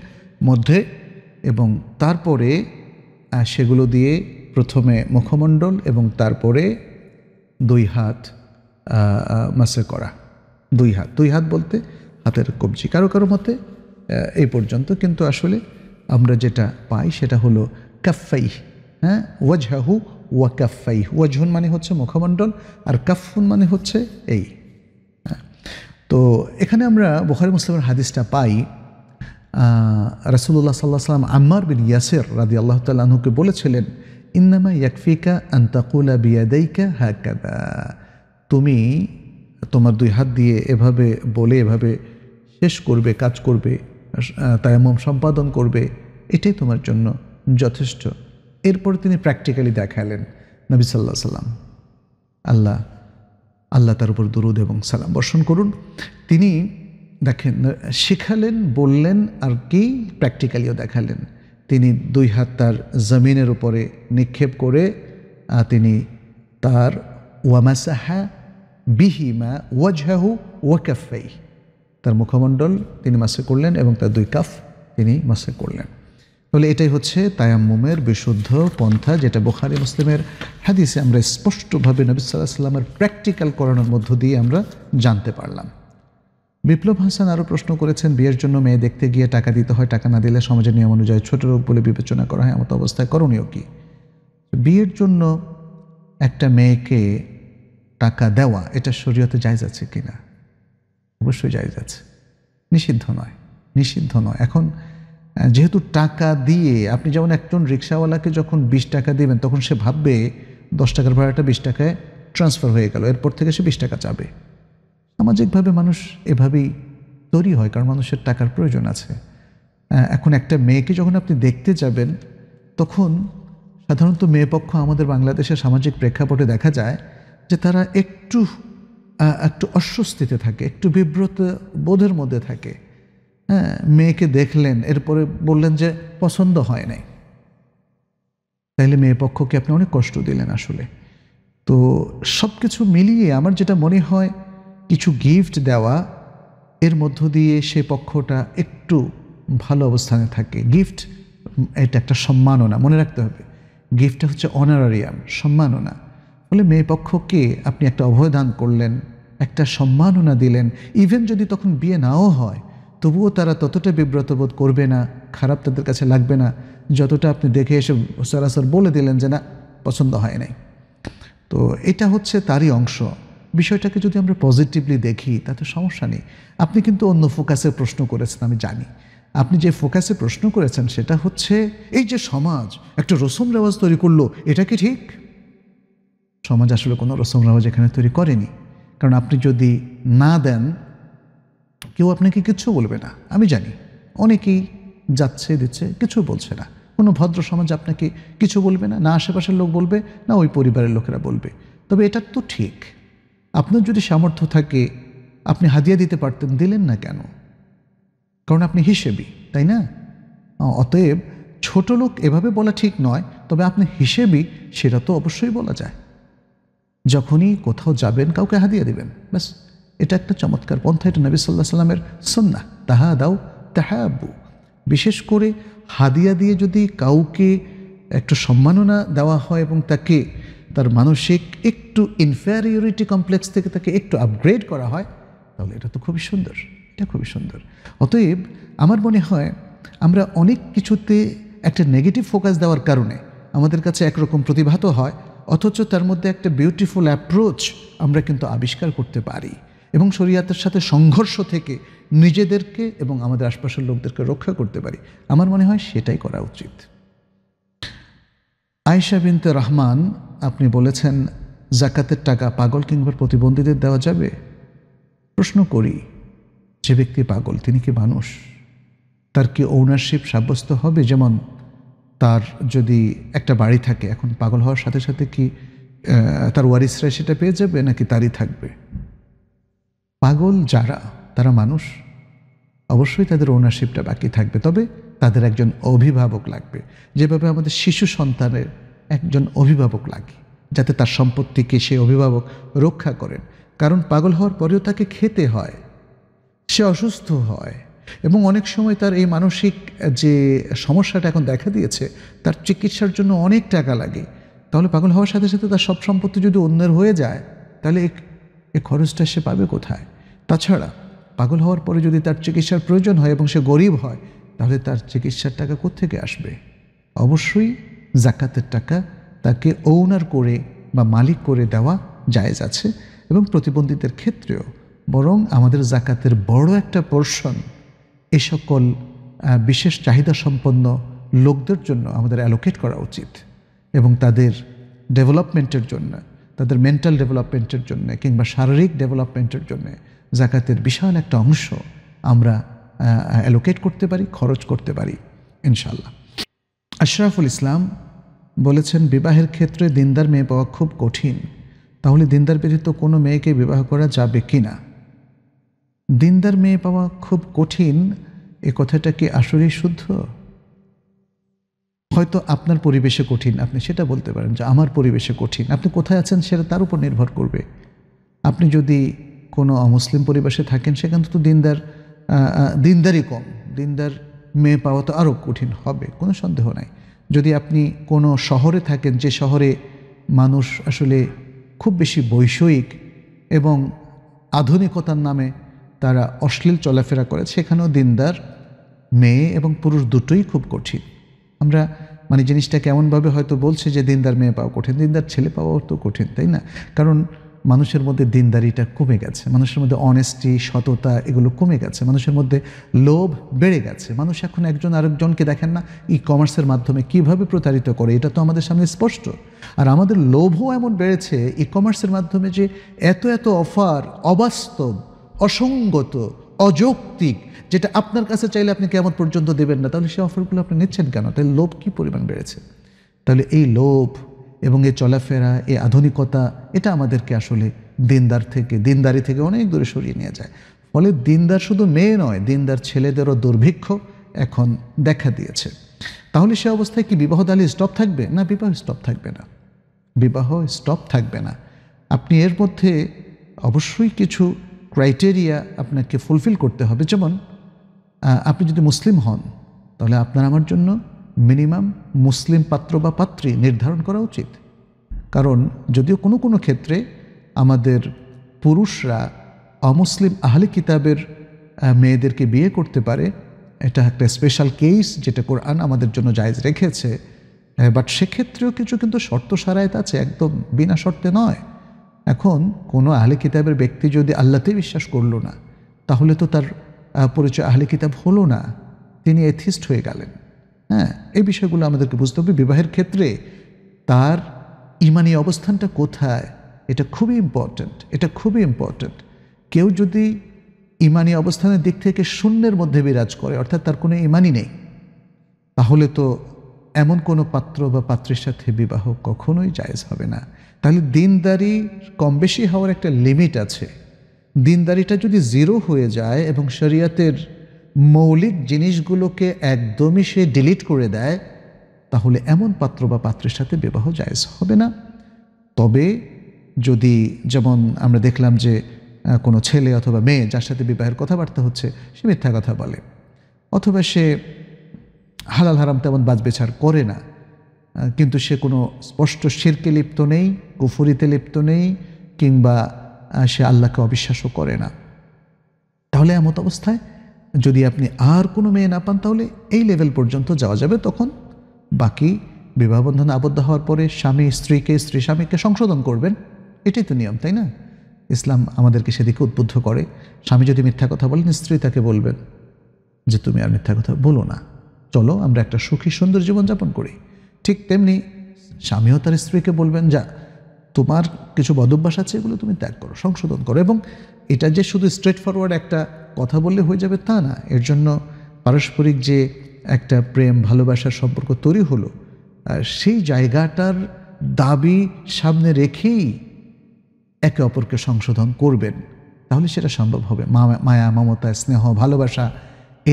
মধ্যে এবং তারপরে সেগুলো দিয়ে প্রথমে মুখমণ্ডল এবং তারপরে দুই হাত মাসে করা দুই হাত দুই হাত বলতে হাতের কবজি কারো কারো মতে এই পর্যন্ত কিন্তু আসলে আমরা যেটা পাই সেটা হলো কাফাই হ্যাঁ ওয়াজহাহু ওয়া কাফাই ওয়াজহুন মানে হচ্ছে মুখমণ্ডল আর কাফুন মানে হচ্ছে এই হ্যাঁ, তো এখানে আমরা বুখারি মুসলিমের হাদিসটা পাই রাসুল্লাহ সাল্লাহ সাল্লাম আম্মার বিন ইয়াসের রাদি আল্লাহ তাল্লাহকে বলেছিলেন ইন্নামা ইয়াকফিকা আন্তাকুলা বিয়াদাইকা হাকাদা তুমি তোমার দুই হাত দিয়ে এভাবে বলে এভাবে শেষ করবে কাজ করবে তায়ামম সম্পাদন করবে এটাই তোমার জন্য যথেষ্ট এরপর তিনি প্র্যাকটিক্যালি দেখালেন নবী সাল্লাহ সাল্লাম আল্লাহ আল্লাহ তার উপর দরুদ এবং সালাম বর্ষণ করুন তিনি দেখেন শেখালেন বললেন আর কি প্র্যাকটিক্যালিও দেখালেন তিনি দুই হাত তার জমিনের উপরে নিক্ষেপ করে তিনি তার ওয়ামাসাহা বিহিমা ওয়াজহাহু ওয়াকাফাই তার মুখমণ্ডল তিনি মাসে করলেন এবং তার দুই কাফ তিনি মাসে করলেন তাহলে এটাই হচ্ছে তায়াম্মুমের বিশুদ্ধ পন্থা যেটা বোখারি মুসলিমের হাদিসে আমরা স্পষ্টভাবে নবী সাল্লাহ সাল্লামের প্র্যাকটিক্যাল করানোর মধ্য দিয়ে আমরা জানতে পারলাম বিপ্লব হাসান আরও প্রশ্ন করেছেন বিয়ের জন্য মেয়ে দেখতে গিয়ে টাকা দিতে হয় টাকা না দিলে সমাজের নিয়ম অনুযায়ী ছোট রোগ বলে বিবেচনা করা হয় এমতো অবস্থায় করণীয় কি বিয়ের জন্য একটা মেয়েকে টাকা দেওয়া এটা শরীয়তে জায়জ আছে কি না অবশ্যই জায়জ আছে নিষিদ্ধ নয় নিষিদ্ধ নয় এখন যেহেতু টাকা দিয়ে আপনি যেমন একজন রিক্সাওয়ালাকে যখন বিশ টাকা দেবেন তখন সে ভাববে দশ টাকার ভাড়াটা বিশ টাকায় ট্রান্সফার হয়ে গেল এরপর থেকে সে বিশ টাকা চাবে সামাজিকভাবে মানুষ এভাবেই তৈরি হয় কারণ মানুষের টাকার প্রয়োজন আছে এখন একটা মেয়েকে যখন আপনি দেখতে যাবেন তখন সাধারণত মেয়ে পক্ষ আমাদের বাংলাদেশের সামাজিক প্রেক্ষাপটে দেখা যায় যে তারা একটু একটু অস্বস্তিতে থাকে একটু বিব্রত বোধের মধ্যে থাকে হ্যাঁ মেয়েকে দেখলেন এরপরে বললেন যে পছন্দ হয় নাই তাইলে মেয়ে পক্ষকে আপনি অনেক কষ্ট দিলেন আসলে তো সব কিছু মিলিয়ে আমার যেটা মনে হয় কিছু গিফট দেওয়া এর মধ্য দিয়ে সে পক্ষটা একটু ভালো অবস্থানে থাকে গিফট এটা একটা সম্মাননা মনে রাখতে হবে গিফটটা হচ্ছে অনারারিয়াম সম্মাননা ফলে মেয়ে পক্ষকে আপনি একটা অভয়দান করলেন একটা সম্মাননা দিলেন ইভেন যদি তখন বিয়ে নাও হয় তবুও তারা ততটা বিব্রত বোধ করবে না খারাপ তাদের কাছে লাগবে না যতটা আপনি দেখে এসে সরাসর বলে দিলেন যে না পছন্দ হয় নাই তো এটা হচ্ছে তারই অংশ বিষয়টাকে যদি আমরা পজিটিভলি দেখি তাতে সমস্যা নেই আপনি কিন্তু অন্য ফোকাসে প্রশ্ন করেছেন আমি জানি আপনি যে ফোকাসে প্রশ্ন করেছেন সেটা হচ্ছে এই যে সমাজ একটা রসম রেওয়াজ তৈরি করলো এটা কি ঠিক সমাজ আসলে কোনো রসম রেওয়াজ এখানে তৈরি করেনি কারণ আপনি যদি না দেন কেউ আপনাকে কিচ্ছু বলবে না আমি জানি অনেকেই যাচ্ছে দিচ্ছে কিছু বলছে না কোনো ভদ্র সমাজ আপনাকে কিছু বলবে না না আশেপাশের লোক বলবে না ওই পরিবারের লোকেরা বলবে তবে এটা তো ঠিক আপনার যদি সামর্থ্য থাকে আপনি হাদিয়া দিতে পারতেন দিলেন না কেন কারণ আপনি হিসেবি তাই না অতএব ছোট লোক এভাবে বলা ঠিক নয় তবে আপনি হিসেবি সেটা তো অবশ্যই বলা যায় যখনই কোথাও যাবেন কাউকে হাদিয়া দেবেন ব্যাস এটা একটা চমৎকার পন্থা এটা নবী সাল্লাহ সাল্লামের সন্না তাহা দাও তাহাবু বিশেষ করে হাদিয়া দিয়ে যদি কাউকে একটু সম্মাননা দেওয়া হয় এবং তাকে তার মানসিক একটু ইনফেরিয়রিটি কমপ্লেক্স থেকে তাকে একটু আপগ্রেড করা হয় তাহলে এটা তো খুবই সুন্দর এটা খুবই সুন্দর অতএব আমার মনে হয় আমরা অনেক কিছুতে একটা নেগেটিভ ফোকাস দেওয়ার কারণে আমাদের কাছে একরকম প্রতিভাত হয় অথচ তার মধ্যে একটা বিউটিফুল অ্যাপ্রোচ আমরা কিন্তু আবিষ্কার করতে পারি এবং শরীয়তের সাথে সংঘর্ষ থেকে নিজেদেরকে এবং আমাদের আশপাশের লোকদেরকে রক্ষা করতে পারি আমার মনে হয় সেটাই করা উচিত আয়েশা বিনতে রহমান আপনি বলেছেন জাকাতের টাকা পাগল কিংবা প্রতিবন্ধীদের দেওয়া যাবে প্রশ্ন করি যে ব্যক্তি পাগল তিনি কি মানুষ তার কি ওনারশিপ সাব্যস্ত হবে যেমন তার যদি একটা বাড়ি থাকে এখন পাগল হওয়ার সাথে সাথে কি তার ওয়ারিসরা সেটা পেয়ে যাবে নাকি তারই থাকবে পাগল যারা তারা মানুষ অবশ্যই তাদের ওনারশিপটা বাকি থাকবে তবে তাদের একজন অভিভাবক লাগবে যেভাবে আমাদের শিশু সন্তানের একজন অভিভাবক লাগে যাতে তার সম্পত্তিকে সে অভিভাবক রক্ষা করেন কারণ পাগল হওয়ার পরেও তাকে খেতে হয় সে অসুস্থ হয় এবং অনেক সময় তার এই মানসিক যে সমস্যাটা এখন দেখা দিয়েছে তার চিকিৎসার জন্য অনেক টাকা লাগে তাহলে পাগল হওয়ার সাথে সাথে তার সব সম্পত্তি যদি অন্যের হয়ে যায় তাহলে এ খরচটা সে পাবে কোথায় তাছাড়া পাগল হওয়ার পরে যদি তার চিকিৎসার প্রয়োজন হয় এবং সে গরিব হয় তাহলে তার চিকিৎসার টাকা কোথেকে আসবে অবশ্যই জাকাতের টাকা তাকে ওনার করে বা মালিক করে দেওয়া জায়েজ আছে এবং প্রতিবন্ধীদের ক্ষেত্রেও বরং আমাদের জাকাতের বড় একটা পোর্শন এ সকল বিশেষ চাহিদা সম্পন্ন লোকদের জন্য আমাদের অ্যালোকেট করা উচিত এবং তাদের ডেভেলপমেন্টের জন্য তাদের মেন্টাল ডেভেলপমেন্টের জন্য কিংবা শারীরিক ডেভেলপমেন্টের জন্য জাকাতের বিশাল একটা অংশ আমরা অ্যালোকেট করতে পারি খরচ করতে পারি ইনশাল্লাহ আশরাফুল ইসলাম বলেছেন বিবাহের ক্ষেত্রে দিনদার মেয়ে পাওয়া খুব কঠিন তাহলে দিনদার ব্যতীত কোনো মেয়েকে বিবাহ করা যাবে কি না দিনদার মেয়ে পাওয়া খুব কঠিন এ কথাটা কি আসলেই শুদ্ধ হয়তো আপনার পরিবেশে কঠিন আপনি সেটা বলতে পারেন যে আমার পরিবেশে কঠিন আপনি কোথায় আছেন সেটা তার উপর নির্ভর করবে আপনি যদি কোনো অমুসলিম পরিবেশে থাকেন সেখানে তো দিনদার দিনদারই কম দিনদার মেয়ে পাওয়া তো আরও কঠিন হবে কোনো সন্দেহ নাই যদি আপনি কোনো শহরে থাকেন যে শহরে মানুষ আসলে খুব বেশি বৈষয়িক এবং আধুনিকতার নামে তারা অশ্লীল চলাফেরা করে সেখানেও দিনদার মেয়ে এবং পুরুষ দুটোই খুব কঠিন আমরা মানে জিনিসটা কেমনভাবে হয়তো বলছে যে দিনদার মেয়ে পাওয়া কঠিন দিনদার ছেলে পাওয়াও তো কঠিন তাই না কারণ মানুষের মধ্যে দিনদারিটা কমে গেছে মানুষের মধ্যে অনেস্টি সততা এগুলো কমে গেছে মানুষের মধ্যে লোভ বেড়ে গেছে মানুষ এখন একজন আরেকজনকে দেখেন না ই কমার্সের মাধ্যমে কিভাবে প্রতারিত করে এটা তো আমাদের সামনে স্পষ্ট আর আমাদের লোভও এমন বেড়েছে ই কমার্সের মাধ্যমে যে এত এত অফার অবাস্তব অসঙ্গত অযৌক্তিক যেটা আপনার কাছে চাইলে আপনি কেমন পর্যন্ত দেবেন না তাহলে সেই অফারগুলো আপনি নিচ্ছেন কেন তাহলে লোভ কী পরিমাণ বেড়েছে তাহলে এই লোভ এবং এই চলাফেরা এই আধুনিকতা এটা আমাদেরকে আসলে দিনদার থেকে দিনদারি থেকে অনেক দূরে সরিয়ে নিয়ে যায় ফলে দিনদার শুধু মেয়ে নয় দিনদার ছেলেদেরও দুর্ভিক্ষ এখন দেখা দিয়েছে তাহলে সে অবস্থায় কি বিবাহ দালি স্টপ থাকবে না বিবাহ স্টপ থাকবে না বিবাহ স্টপ থাকবে না আপনি এর মধ্যে অবশ্যই কিছু ক্রাইটেরিয়া আপনাকে ফুলফিল করতে হবে যেমন আপনি যদি মুসলিম হন তাহলে আপনার আমার জন্য মিনিমাম মুসলিম পাত্র বা পাত্রী নির্ধারণ করা উচিত কারণ যদিও কোনো কোনো ক্ষেত্রে আমাদের পুরুষরা অমুসলিম আহলি কিতাবের মেয়েদেরকে বিয়ে করতে পারে এটা একটা স্পেশাল কেস যেটা কোরআন আমাদের জন্য জায়জ রেখেছে বাট সেক্ষেত্রেও কিছু কিন্তু শর্ত সারায়ত আছে একদম বিনা শর্তে নয় এখন কোনো আহলে কিতাবের ব্যক্তি যদি আল্লাতে বিশ্বাস করলো না তাহলে তো তার পরিচয় আহলে কিতাব হলো না তিনি এথিস্ট হয়ে গেলেন হ্যাঁ এই বিষয়গুলো আমাদেরকে বুঝতে হবে বিবাহের ক্ষেত্রে তার ইমানি অবস্থানটা কোথায় এটা খুবই ইম্পর্ট্যান্ট এটা খুবই ইম্পর্ট্যান্ট কেউ যদি ইমানি অবস্থানের দিক থেকে শূন্যের মধ্যে বিরাজ করে অর্থাৎ তার কোনো ইমানই নেই তাহলে তো এমন কোনো পাত্র বা পাত্রের সাথে বিবাহ কখনোই জায়েজ হবে না তাহলে দিনদারি কম বেশি হওয়ার একটা লিমিট আছে দিনদারিটা যদি জিরো হয়ে যায় এবং শরিয়াতের মৌলিক জিনিসগুলোকে একদমই সে ডিলিট করে দেয় তাহলে এমন পাত্র বা পাত্রের সাথে বিবাহ জায়জ হবে না তবে যদি যেমন আমরা দেখলাম যে কোনো ছেলে অথবা মেয়ে যার সাথে বিবাহের কথাবার্তা হচ্ছে সে মিথ্যা কথা বলে অথবা সে হালাল হারাম তেমন বাজ করে না কিন্তু সে কোনো স্পষ্ট শিরকে লিপ্ত নেই কুফুরিতে লিপ্ত নেই কিংবা সে আল্লাহকে অবিশ্বাসও করে না তাহলে এমত অবস্থায় যদি আপনি আর কোনো মেয়ে না পান তাহলে এই লেভেল পর্যন্ত যাওয়া যাবে তখন বাকি বিবাহবন্ধনে আবদ্ধ হওয়ার পরে স্বামী স্ত্রীকে স্ত্রী স্বামীকে সংশোধন করবেন এটাই তো নিয়ম তাই না ইসলাম আমাদেরকে সেদিকে উদ্বুদ্ধ করে স্বামী যদি মিথ্যা কথা বলেন স্ত্রী তাকে বলবেন যে তুমি আর মিথ্যা কথা বলো না চলো আমরা একটা সুখী সুন্দর জীবনযাপন করি ঠিক তেমনি স্বামীও তার স্ত্রীকে বলবেন যা তোমার কিছু বদভ্যাস আছে এগুলো তুমি ত্যাগ করো সংশোধন করো এবং এটা যে শুধু স্ট্রেট ফরওয়ার্ড একটা কথা বললে হয়ে যাবে তা না এর জন্য পারস্পরিক যে একটা প্রেম ভালোবাসার সম্পর্ক তৈরি হলো সেই জায়গাটার দাবি সামনে রেখেই একে অপরকে সংশোধন করবেন তাহলে সেটা সম্ভব হবে মায়া মমতা স্নেহ ভালোবাসা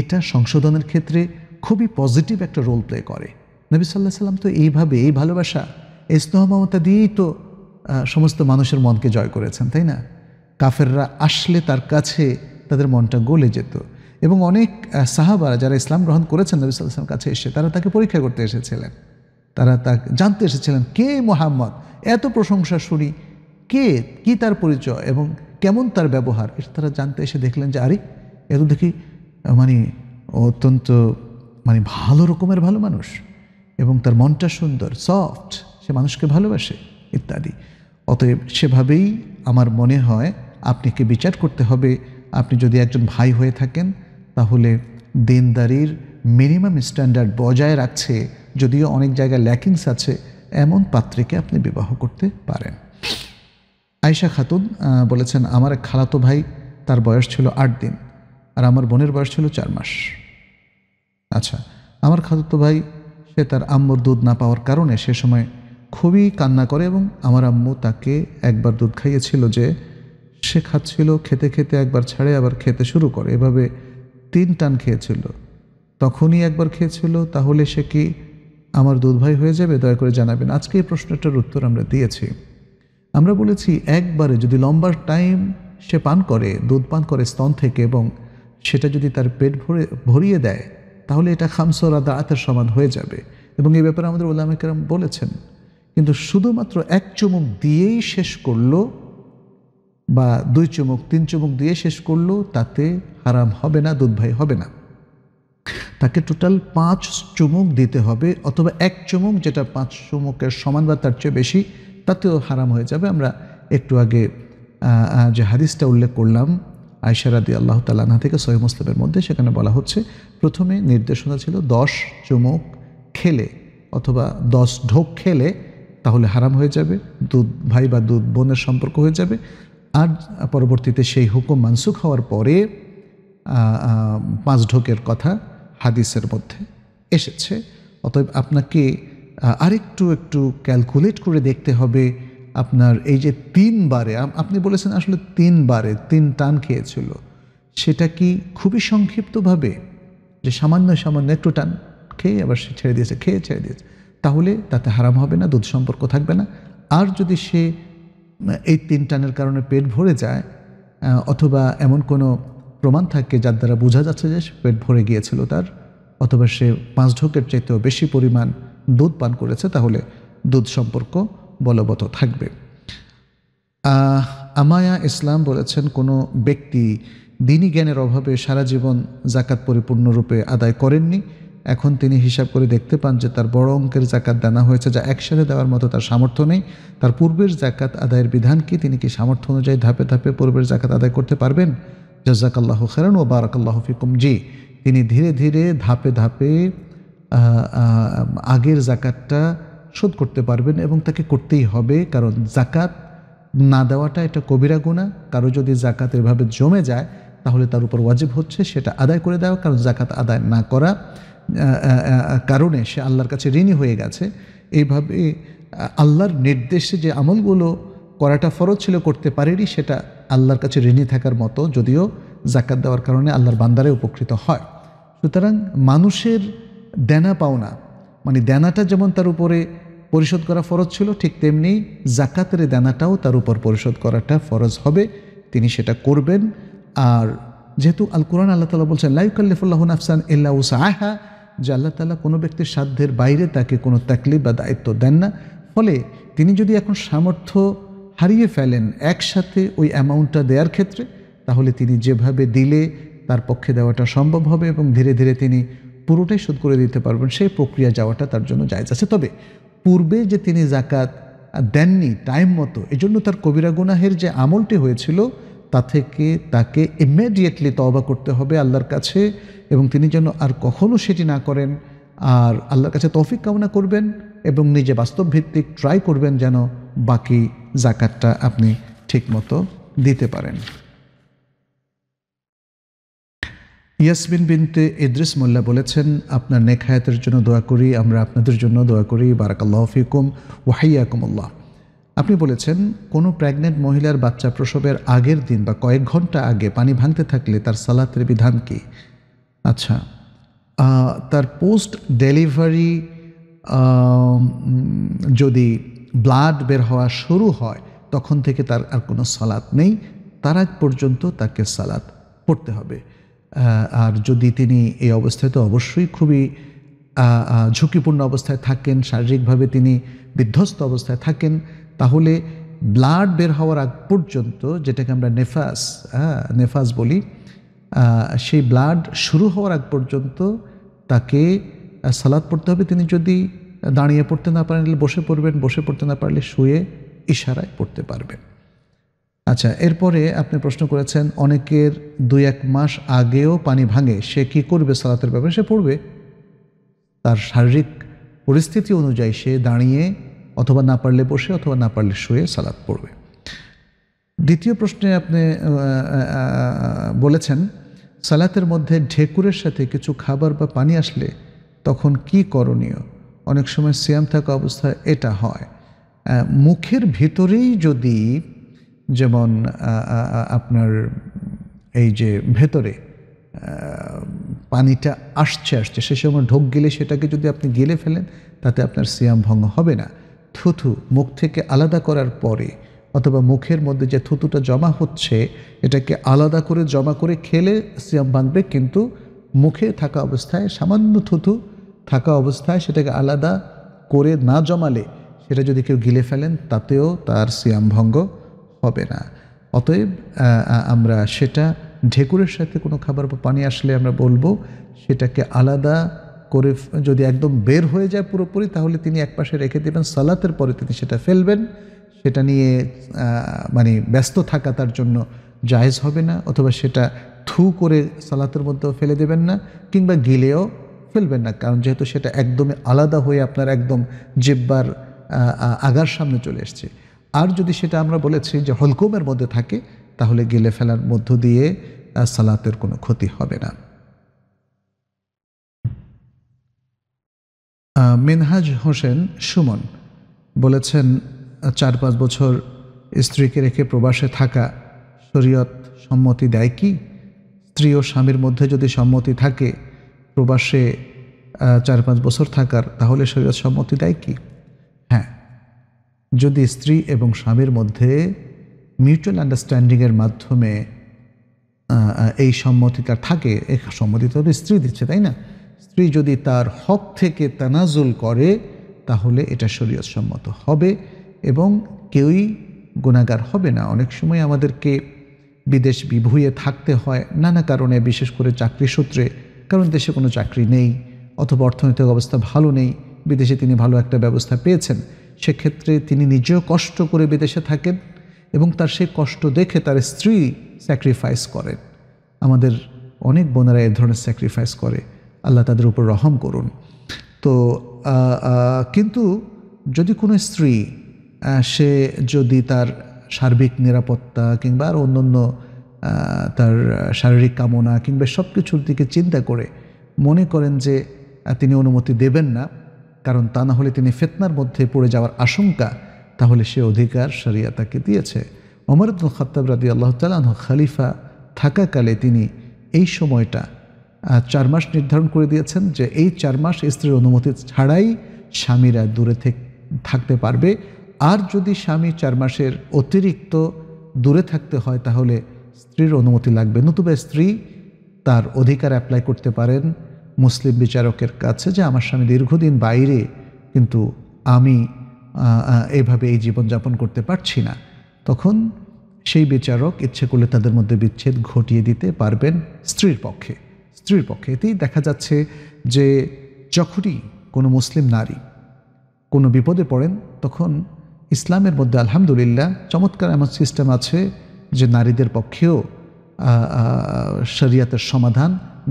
এটা সংশোধনের ক্ষেত্রে খুবই পজিটিভ একটা রোল প্লে করে নবী সাল্লাহ সাল্লাম তো এইভাবে এই ভালোবাসা এই স্নেহ মমতা দিয়েই তো সমস্ত মানুষের মনকে জয় করেছেন তাই না কাফেররা আসলে তার কাছে তাদের মনটা গলে যেত এবং অনেক সাহাবারা যারা ইসলাম গ্রহণ করেছেন নবী সাল্লামের কাছে এসে তারা তাকে পরীক্ষা করতে এসেছিলেন তারা তা জানতে এসেছিলেন কে মোহাম্মদ এত প্রশংসা শুনি কে কি তার পরিচয় এবং কেমন তার ব্যবহার এটা তারা জানতে এসে দেখলেন যে আরে এত দেখি মানে অত্যন্ত মানে ভালো রকমের ভালো মানুষ এবং তার মনটা সুন্দর সফট সে মানুষকে ভালোবাসে ইত্যাদি অতএব সেভাবেই আমার মনে হয় আপনাকে বিচার করতে হবে আপনি যদি একজন ভাই হয়ে থাকেন তাহলে দেনদারির মিনিমাম স্ট্যান্ডার্ড বজায় রাখছে যদিও অনেক জায়গায় ল্যাকিংস আছে এমন পাত্রীকে আপনি বিবাহ করতে পারেন আয়শা খাতুন বলেছেন আমার এক খালাতো ভাই তার বয়স ছিল আট দিন আর আমার বোনের বয়স ছিল চার মাস আচ্ছা আমার খালাতো ভাই সে তার আম্মর দুধ না পাওয়ার কারণে সে সময় খুবই কান্না করে এবং আমার আম্মু তাকে একবার দুধ খাইয়েছিল যে সে খাচ্ছিল খেতে খেতে একবার ছাড়ে আবার খেতে শুরু করে এভাবে তিন টান খেয়েছিল তখনই একবার খেয়েছিল তাহলে সে কি আমার দুধ ভাই হয়ে যাবে দয়া করে জানাবেন আজকে এই প্রশ্নটার উত্তর আমরা দিয়েছি আমরা বলেছি একবারে যদি লম্বা টাইম সে পান করে দুধ পান করে স্তন থেকে এবং সেটা যদি তার পেট ভরে ভরিয়ে দেয় তাহলে এটা খামসরা দাঁতের সমান হয়ে যাবে এবং এই ব্যাপারে আমাদের ওলামেকেরাম বলেছেন কিন্তু শুধুমাত্র এক চুমুক দিয়েই শেষ করলো বা দুই চুমুক তিন চুমুক দিয়ে শেষ করলো তাতে হারাম হবে না দুধ ভাই হবে না তাকে টোটাল পাঁচ চুমুক দিতে হবে অথবা এক চুমুক যেটা পাঁচ চুমুকের সমান বা তার চেয়ে বেশি তাতেও হারাম হয়ে যাবে আমরা একটু আগে যে হাদিসটা উল্লেখ করলাম আয়সারাদি আল্লাহ তালানা থেকে সহি মুসলিমের মধ্যে সেখানে বলা হচ্ছে প্রথমে নির্দেশনা ছিল দশ চুমুক খেলে অথবা দশ ঢোক খেলে তাহলে হারাম হয়ে যাবে দুধ ভাই বা দুধ বোনের সম্পর্ক হয়ে যাবে আর পরবর্তীতে সেই হুকুম মানসুখ হওয়ার পরে পাঁচ ঢোকের কথা হাদিসের মধ্যে এসেছে অতএব আপনাকে আরেকটু একটু ক্যালকুলেট করে দেখতে হবে আপনার এই যে তিনবারে আপনি বলেছেন আসলে তিনবারে তিন টান খেয়েছিল সেটা কি খুবই সংক্ষিপ্তভাবে যে সামান্য সামান্য একটু টান খেয়ে আবার সে ছেড়ে দিয়েছে খেয়ে ছেড়ে দিয়েছে তাহলে তাতে হারাম হবে না দুধ সম্পর্ক থাকবে না আর যদি সে এই তিন টানের কারণে পেট ভরে যায় অথবা এমন কোনো প্রমাণ থাকে যার দ্বারা বোঝা যাচ্ছে যে পেট ভরে গিয়েছিল তার অথবা সে পাঁচ ঢোকের চাইতেও বেশি পরিমাণ দুধ পান করেছে তাহলে দুধ সম্পর্ক বলবৎ থাকবে আমায়া ইসলাম বলেছেন কোনো ব্যক্তি দিনী জ্ঞানের অভাবে সারা জীবন জাকাত পরিপূর্ণরূপে আদায় করেননি এখন তিনি হিসাব করে দেখতে পান যে তার বড় অঙ্কের জাকাত দানা হয়েছে যা একসাথে দেওয়ার মতো তার সামর্থ্য নেই তার পূর্বের জাকাত আদায়ের বিধান কি তিনি কি সামর্থ্য অনুযায়ী ধাপে ধাপে পূর্বের জাকাত আদায় করতে পারবেন জাজাকাল্লাহ খেরান ও বারাকাল্লাহ ফিকুম জি তিনি ধীরে ধীরে ধাপে ধাপে আগের জাকাতটা শোধ করতে পারবেন এবং তাকে করতেই হবে কারণ জাকাত না দেওয়াটা এটা কবিরা গুণা কারো যদি জাকাত এভাবে জমে যায় তাহলে তার উপর ওয়াজিব হচ্ছে সেটা আদায় করে দেওয়া কারণ জাকাত আদায় না করা কারণে সে আল্লাহর কাছে ঋণী হয়ে গেছে এইভাবে আল্লাহর নির্দেশে যে আমলগুলো করাটা ফরজ ছিল করতে পারেনি সেটা আল্লাহর কাছে ঋণী থাকার মতো যদিও জাকাত দেওয়ার কারণে আল্লাহর বান্দারে উপকৃত হয় সুতরাং মানুষের দেনা পাওনা মানে দেনাটা যেমন তার উপরে পরিশোধ করা ফরজ ছিল ঠিক তেমনি জাকাতের দেনাটাও তার উপর পরিশোধ করাটা ফরজ হবে তিনি সেটা করবেন আর যেহেতু আল কোরআন আল্লাহ তালা বলছেন লাইকাল্লিফুল্লাহ আফসান ইল্লা আহা যে আল্লাহ তালা কোনো ব্যক্তির সাধ্যের বাইরে তাকে কোনো তাকলিফ বা দায়িত্ব দেন না ফলে তিনি যদি এখন সামর্থ্য হারিয়ে ফেলেন একসাথে ওই অ্যামাউন্টটা দেওয়ার ক্ষেত্রে তাহলে তিনি যেভাবে দিলে তার পক্ষে দেওয়াটা সম্ভব হবে এবং ধীরে ধীরে তিনি পুরোটাই শোধ করে দিতে পারবেন সেই প্রক্রিয়া যাওয়াটা তার জন্য জায়জ আছে তবে পূর্বে যে তিনি জাকাত দেননি টাইম মতো এজন্য তার কবিরা গুনাহের যে আমলটি হয়েছিল তা থেকে তাকে ইমিডিয়েটলি তওবা করতে হবে আল্লাহর কাছে এবং তিনি যেন আর কখনও সেটি না করেন আর আল্লাহর কাছে তৌফিক কামনা করবেন এবং নিজে বাস্তবভিত্তিক ট্রাই করবেন যেন বাকি জাকাতটা আপনি ঠিকমতো দিতে পারেন ইয়াসমিন বিনতে ইদ্রিস মোল্লা বলেছেন আপনার নেখায়াতের জন্য দোয়া করি আমরা আপনাদের জন্য দোয়া করি বারাকাল্লাহ ফিকুম ওয়াহাইয়াকুমুল্লাহ আপনি বলেছেন কোনো মহিলার বাচ্চা প্রসবের আগের দিন বা কয়েক ঘন্টা আগে পানি ভাঙতে থাকলে তার সালাতের বিধান কি আচ্ছা তার পোস্ট ডেলিভারি যদি ব্লাড বের হওয়া শুরু হয় তখন থেকে তার আর কোনো সালাত নেই তার আগ পর্যন্ত তাকে সালাত পড়তে হবে আর যদি তিনি এই অবস্থায় তো অবশ্যই খুবই ঝুঁকিপূর্ণ অবস্থায় থাকেন শারীরিকভাবে তিনি বিধ্বস্ত অবস্থায় থাকেন তাহলে ব্লাড বের হওয়ার আগ পর্যন্ত যেটাকে আমরা নেফাস হ্যাঁ নেফাস বলি সেই ব্লাড শুরু হওয়ার আগ পর্যন্ত তাকে সালাদ পড়তে হবে তিনি যদি দাঁড়িয়ে পড়তে না পারেন বসে পড়বেন বসে পড়তে না পারলে শুয়ে ইশারায় পড়তে পারবেন আচ্ছা এরপরে আপনি প্রশ্ন করেছেন অনেকের দুই এক মাস আগেও পানি ভাঙে সে কি করবে সালাতের ব্যাপারে সে পড়বে তার শারীরিক পরিস্থিতি অনুযায়ী সে দাঁড়িয়ে অথবা না পারলে বসে অথবা না পারলে শুয়ে সালাদ পড়বে দ্বিতীয় প্রশ্নে আপনি বলেছেন সালাতের মধ্যে ঢেকুরের সাথে কিছু খাবার বা পানি আসলে তখন কি করণীয় অনেক সময় সিয়াম থাকা অবস্থায় এটা হয় মুখের ভেতরেই যদি যেমন আপনার এই যে ভেতরে পানিটা আসছে আসছে সে সময় ঢোক গেলে সেটাকে যদি আপনি গেলে ফেলেন তাতে আপনার সিয়াম ভঙ্গ হবে না থুথু মুখ থেকে আলাদা করার পরে অথবা মুখের মধ্যে যে থুতুটা জমা হচ্ছে এটাকে আলাদা করে জমা করে খেলে সিয়াম বাঁধবে কিন্তু মুখে থাকা অবস্থায় সামান্য থুথু থাকা অবস্থায় সেটাকে আলাদা করে না জমালে সেটা যদি কেউ গিলে ফেলেন তাতেও তার সিয়াম ভঙ্গ হবে না অতএব আমরা সেটা ঢেকুরের সাথে কোনো খাবার বা পানি আসলে আমরা বলবো সেটাকে আলাদা করে যদি একদম বের হয়ে যায় পুরোপুরি তাহলে তিনি একপাশে রেখে দেবেন সালাতের পরে তিনি সেটা ফেলবেন সেটা নিয়ে মানে ব্যস্ত থাকা তার জন্য জায়েজ হবে না অথবা সেটা থু করে সালাতের মধ্যেও ফেলে দেবেন না কিংবা গিলেও ফেলবেন না কারণ যেহেতু সেটা একদমই আলাদা হয়ে আপনার একদম জিব্বার আগার সামনে চলে এসছে আর যদি সেটা আমরা বলেছি যে হলকুমের মধ্যে থাকে তাহলে গিলে ফেলার মধ্য দিয়ে সালাতের কোনো ক্ষতি হবে না মিনহাজ হোসেন সুমন বলেছেন চার পাঁচ বছর স্ত্রীকে রেখে প্রবাসে থাকা শরীয়ত সম্মতি দেয় কি স্ত্রী ও স্বামীর মধ্যে যদি সম্মতি থাকে প্রবাসে চার পাঁচ বছর থাকার তাহলে শরীয়ত সম্মতি দেয় কি হ্যাঁ যদি স্ত্রী এবং স্বামীর মধ্যে মিউচুয়াল আন্ডারস্ট্যান্ডিংয়ের মাধ্যমে এই সম্মতিটা থাকে এই সম্মতি তো স্ত্রী দিচ্ছে তাই না স্ত্রী যদি তার হক থেকে তানাজুল করে তাহলে এটা সম্মত হবে এবং কেউই গুণাগার হবে না অনেক সময় আমাদেরকে বিদেশ বিভুয়ে থাকতে হয় নানা কারণে বিশেষ করে চাকরি সূত্রে কারণ দেশে কোনো চাকরি নেই অথবা অর্থনৈতিক অবস্থা ভালো নেই বিদেশে তিনি ভালো একটা ব্যবস্থা পেয়েছেন সেক্ষেত্রে তিনি নিজেও কষ্ট করে বিদেশে থাকেন এবং তার সেই কষ্ট দেখে তার স্ত্রী স্যাক্রিফাইস করেন আমাদের অনেক বোনেরা এ ধরনের স্যাক্রিফাইস করে আল্লাহ তাদের উপর রহম করুন তো কিন্তু যদি কোনো স্ত্রী সে যদি তার সার্বিক নিরাপত্তা কিংবা আর অন্যান্য তার শারীরিক কামনা কিংবা সব কিছুর দিকে চিন্তা করে মনে করেন যে তিনি অনুমতি দেবেন না কারণ তা না হলে তিনি ফেতনার মধ্যে পড়ে যাওয়ার আশঙ্কা তাহলে সে অধিকার সারিয়া তাকে দিয়েছে অমর আব্দুল খত্তাব রাদি আল্লাহ তালাহ খালিফা থাকাকালে তিনি এই সময়টা চার মাস নির্ধারণ করে দিয়েছেন যে এই চার মাস স্ত্রীর অনুমতি ছাড়াই স্বামীরা দূরে থাকতে পারবে আর যদি স্বামী চার মাসের অতিরিক্ত দূরে থাকতে হয় তাহলে স্ত্রীর অনুমতি লাগবে নতুবা স্ত্রী তার অধিকার অ্যাপ্লাই করতে পারেন মুসলিম বিচারকের কাছে যে আমার স্বামী দীর্ঘদিন বাইরে কিন্তু আমি এভাবে এই জীবনযাপন করতে পারছি না তখন সেই বিচারক ইচ্ছে করলে তাদের মধ্যে বিচ্ছেদ ঘটিয়ে দিতে পারবেন স্ত্রীর পক্ষে স্ত্রীর পক্ষে এতেই দেখা যাচ্ছে যে যখনই কোনো মুসলিম নারী কোনো বিপদে পড়েন তখন ইসলামের মধ্যে আলহামদুলিল্লাহ চমৎকার এমন সিস্টেম আছে যে নারীদের পক্ষেও শরিয়াতের সমাধান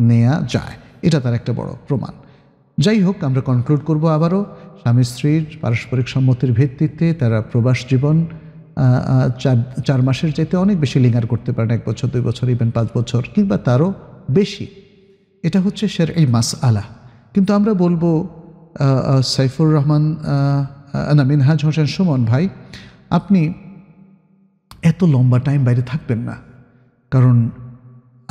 নেয়া যায় এটা তার একটা বড় প্রমাণ যাই হোক আমরা কনক্লুড করব আবারও স্বামী স্ত্রীর পারস্পরিক সম্মতির ভিত্তিতে তারা প্রবাস জীবন চার চার মাসের চাইতে অনেক বেশি লিঙ্গার করতে পারেন এক বছর দুই বছর ইভেন পাঁচ বছর কিংবা তারও বেশি এটা হচ্ছে শের এই মাস আলা কিন্তু আমরা বলবো সাইফুর রহমান না মিনহাজ হোসেন সুমন ভাই আপনি এত লম্বা টাইম বাইরে থাকবেন না কারণ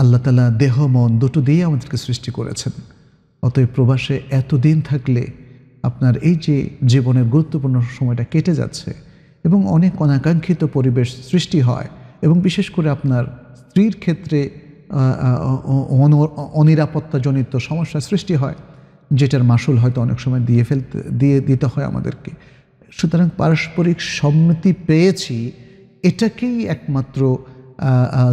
আল্লাহ তালা দেহ মন দুটো দিয়েই আমাদেরকে সৃষ্টি করেছেন অতএব প্রবাসে এত দিন থাকলে আপনার এই যে জীবনের গুরুত্বপূর্ণ সময়টা কেটে যাচ্ছে এবং অনেক অনাকাঙ্ক্ষিত পরিবেশ সৃষ্টি হয় এবং বিশেষ করে আপনার স্ত্রীর ক্ষেত্রে অনিরাপত্তাজনিত সমস্যার সৃষ্টি হয় যেটার মাসুল হয়তো অনেক সময় দিয়ে ফেলতে দিয়ে দিতে হয় আমাদেরকে সুতরাং পারস্পরিক সম্মতি পেয়েছি এটাকেই একমাত্র